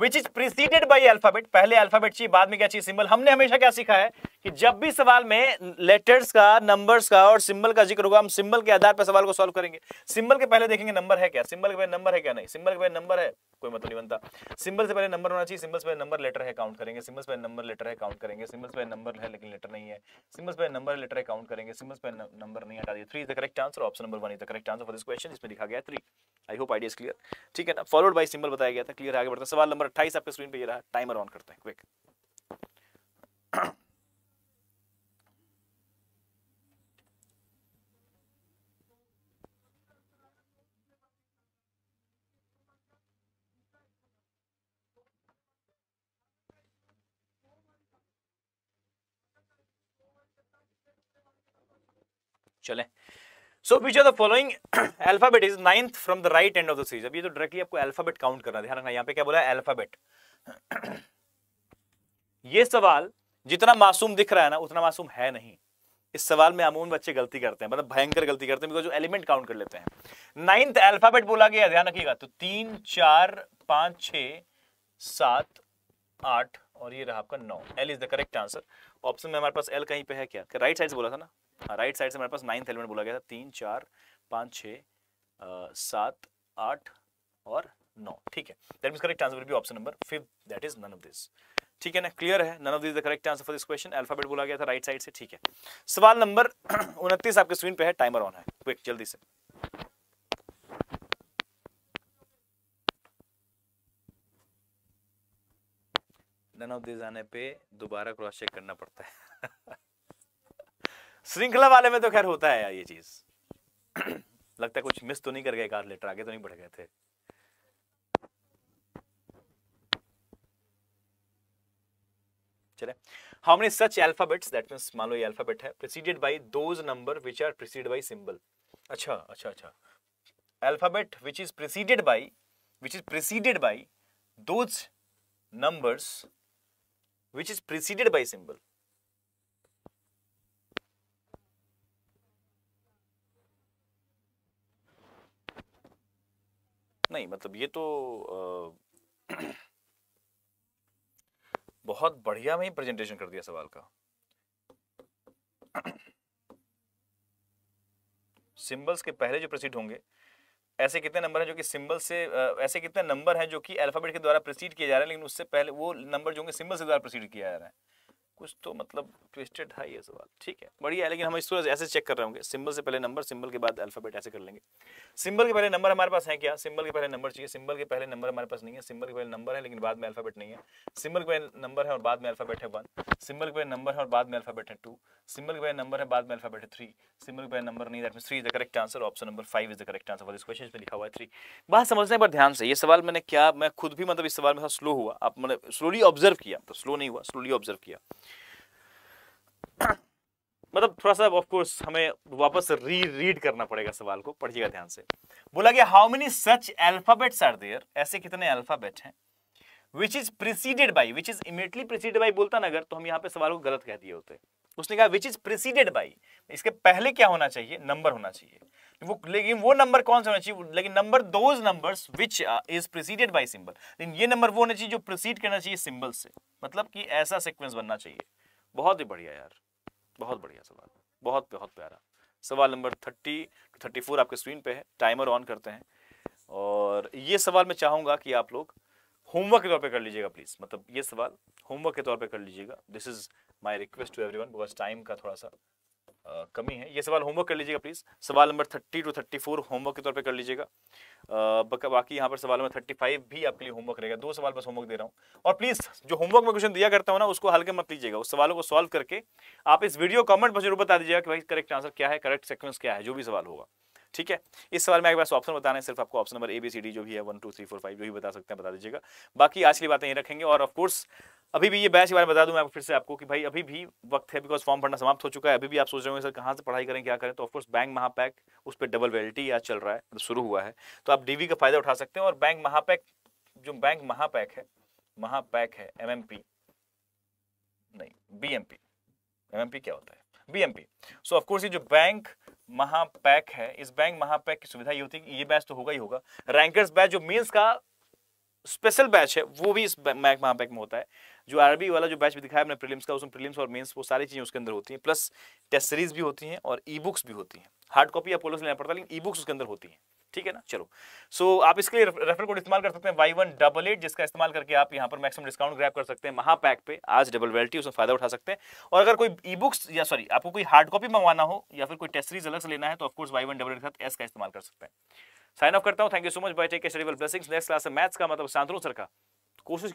which is preceded by alphabet पहले अल्फाबेट चाहिए बाद में क्या चाहिए सिंबल हमने हमेशा क्या सीखा है कि जब भी सवाल में लेटर्स का नंबर्स का और सिंबल का जिक्र होगा हम सिंबल के आधार पर सवाल को सॉल्व करेंगे सिंबल के पहले देखेंगे नंबर है क्या सिंबल के पहले नंबर है क्या नहीं सिंबल के पहले नंबर है कोई मतलब नहीं बनता सिंबल से पहले नंबर होना चाहिए सिंबल से पहले नंबर लेटर है काउंट करेंगे सिंबल से पहले नंबर लेटर है काउंट करेंगे सिंबल से पहले नंबर है लेकिन लेटर नहीं है सिंबल से पहले नंबर लेटर है काउंट करेंगे सिंबल से पहले नंबर नहीं हटा दिया three is the correct answer option number one is the correct answer for this question इसमें लिखा गया three I hope idea clear ठीक है ना फॉलोड बाई सिंबल बताया गया था क्लियर आगे बढ़ता सवाल नंबर अट्ठाईस आपके स्क्रीन पर रहा टाइमर ऑन करते हैं क्विक चलें so which are the following alphabet is ninth from the right end of the series अब ये तो डायरेक्टली आपको अल्फाबेट काउंट करना ध्यान रखना यहाँ पे क्या बोला है अल्फाबेट ये सवाल जितना मासूम दिख रहा है ना उतना मासूम है नहीं इस सवाल में अमून बच्चे गलती करते हैं मतलब भयंकर गलती करते हैं बिकॉज एलिमेंट काउंट कर लेते हैं नाइन्थ अल्फाबेट बोला गया ध्यान रखिएगा तो तीन चार पांच छ सात आठ और ये रहा आपका नौ L is the correct answer option में हमारे पास एल कहीं पे है क्या राइट साइड से बोला था ना राइट हाँ, साइड से हमारे पास नाइन्थ एलिमेंट बोला गया था तीन चार पाँच छः सात आठ और नौ ठीक है दैट मीन करेक्ट आंसर भी option number fifth that is none of this ठीक है ना क्लियर है none of this the correct answer for this question alphabet बोला गया था राइट साइड से ठीक है सवाल नंबर उनतीस आपके स्क्रीन पर है टाइमर ऑन है क्विक जल्दी से नन ऑफ दिस आने पे दोबारा क्रॉस चेक करना पड़ता है श्रृंखला वाले में तो खैर होता है यार ये चीज लगता है कुछ मिस तो नहीं कर गए कार लेटर आगे तो नहीं बढ़ गए थे चले how many such alphabets that means मान लो ये अल्फाबेट है preceded by those number which are preceded by symbol अच्छा अच्छा अच्छा alphabet which is preceded by which is preceded by those numbers which is preceded by symbol नहीं मतलब ये तो आ, बहुत बढ़िया में ही प्रेजेंटेशन कर दिया सवाल का सिंबल्स के पहले जो प्रोसीड होंगे ऐसे कितने नंबर हैं जो कि सिंबल से ऐसे कितने नंबर हैं जो कि अल्फाबेट के द्वारा प्रोसीड किए जा रहे हैं लेकिन उससे पहले वो नंबर जो होंगे सिंबल से द्वारा प्रसिड किया जा रहा है कुछ तो मतलब ट्विस्टेड है ये सवाल ठीक है बढ़िया है लेकिन हम इस तरह ऐसे चेक कर रहे होंगे सिंबल से पहले नंबर सिंबल के बाद अल्फाबेट ऐसे कर लेंगे सिंबल के पहले नंबर हमारे पास है क्या सिंबल के पहले नंबर चाहिए सिंबल के पहले नंबर हमारे पास नहीं है सिंबल के पहले नंबर है लेकिन बाद में अल्फाबेट नहीं है सिंबल के पहले नंबर है और बाद में अल्फाबेट है वन सिंबल के पहले नंबर है और बाद में अल्फाबेट है टू सिंबल के पहले नंबर है बाद में अल्फाबेट है थ्री सिंबल के पहले नंबर नहीं that mean three is the correct answer option number five is the correct answer for this question में लिखा हुआ है थ्री बात समझने पर ध्यान से ये सवाल मैंने क्या मैं खुद भी मतलब इस सवाल में स्लो हुआ आप मैंने स्लोली ऑब्जर्व किया तो स्लो नहीं हुआ स्लोली ऑब्जर्व किया मतलब थोड़ा सा ऑफ कोर्स हमें वापस री रीड करना पड़ेगा सवाल को पढ़िएगा ध्यान से बोला गया how many such alphabets are there ऐसे कितने अल्फाबेट हैं which is preceded by which is immediately preceded by बोलता ना अगर तो हम यहाँ पे सवाल को गलत कह दिए होते उसने कहा विच इज प्रिसीडेड बाई इसके पहले क्या होना चाहिए नंबर होना चाहिए वो लेकिन वो नंबर कौन सा होना चाहिए लेकिन number those numbers which is preceded by symbol लेकिन ये नंबर वो होना चाहिए जो प्रिसीड करना चाहिए सिंबल से मतलब कि ऐसा सिक्वेंस बनना चाहिए बहुत ही बढ़िया यार बहुत बढ़िया सवाल बहुत बहुत प्यारा सवाल number thirty two thirty four आपके स्क्रीन पे है टाइमर ऑन करते हैं और ये सवाल मैं चाहूँगा कि आप लोग होमवर्क के तौर पे कर लीजिएगा प्लीज़ मतलब ये सवाल होमवर्क के तौर पे कर लीजिएगा this is my request to everyone because time का थोड़ा सा कमी है ये सवाल होमवर्क कर लीजिएगा प्लीज़ सवाल number thirty two thirty four homework के तौर पे कर लीजिएगा बाकी यहाँ पर सवाल नंबर थर्टी फाइव भी आपके लिए होमवर्क रहेगा दो सवाल बस होमवर्क दे रहा हूँ और प्लीज़ जो होमवर्क में क्वेश्चन दिया करता हूँ ना उसको हल्के मत लीजिएगा उस सवालों को सॉल्व करके आप इस वीडियो कॉमेंट पर जरूर बता दीजिएगा कि भाई करेक्ट आंसर क्या है करेक्ट सिक्वेंस क्या है जो भी सवाल होगा ठीक है इस सवाल में आपके पास ऑप्शन बताना है सिर्फ आपको option number A B C D जो भी है one two three four five जो भी बता सकते हैं बता दीजिएगा बाकी आज की बातें ये रखेंगे और ऑफकोर्स अभी भी ये बैच के बारे में बता दूं मैं फिर से आपको कि भाई अभी भी वक्त है बिकॉज फॉर्म भरना समाप्त हो चुका है अभी भी आप सोच रहे होंगे सर कहाँ से पढ़ाई करें क्या करें तो ऑफकोर्स बैंक महापैक उस पर डबल वेलिटी आज चल रहा है तो शुरू हुआ है तो आप डी का फायदा उठा सकते हैं और बैंक महापैक जो बैंक महापैक है महापैक है एम नहीं बी एम क्या होता है B M P so of course ये जो बैंक महापैक है इस बैंक महापैक की सुविधा ये होती है कि ये बैच तो होगा ही होगा रैंकर्स बैच जो मीन्स का स्पेशल बैच है वो भी इस बैंक महापैक में होता है जो आरबी वाला जो बैच भी दिखाया अपने प्रीलिम्स का उसमें प्रीलिम्स और मेंस वो सारी चीज़ें उसके अंदर होती हैं प्लस टेस्ट सीरीज भी होती हैं और ई बुक्स भी होती हैं हार्ड कॉपी या पोलो से लेना पड़ता है लेकिन ई बुक्स उसके अंदर होती हैं ठीक है ना चलो सो so, आप इसके लिए रेफर कोड इस्तेमाल कर सकते हैं वाई वन डबल एट जिसका इस्तेमाल करके आप यहाँ पर मैक्सिमम डिस्काउंट ग्रैप कर सकते हैं महापैक पे आज डबल वेल्टी उसमें फायदा उठा सकते हैं और अगर कोई ई बुक्स या सॉरी आपको कोई हार्ड कॉपी मंगवाना हो या फिर कोई टेस्ट सीरीज अलग से लेना है तो of course Y one double eight के साथ एस का इस्तेमाल कर सकते हैं साइन ऑफ करता हूँ thank you so much bye take study well blessings next class maths का मतलब सांतरों सर का कोशिश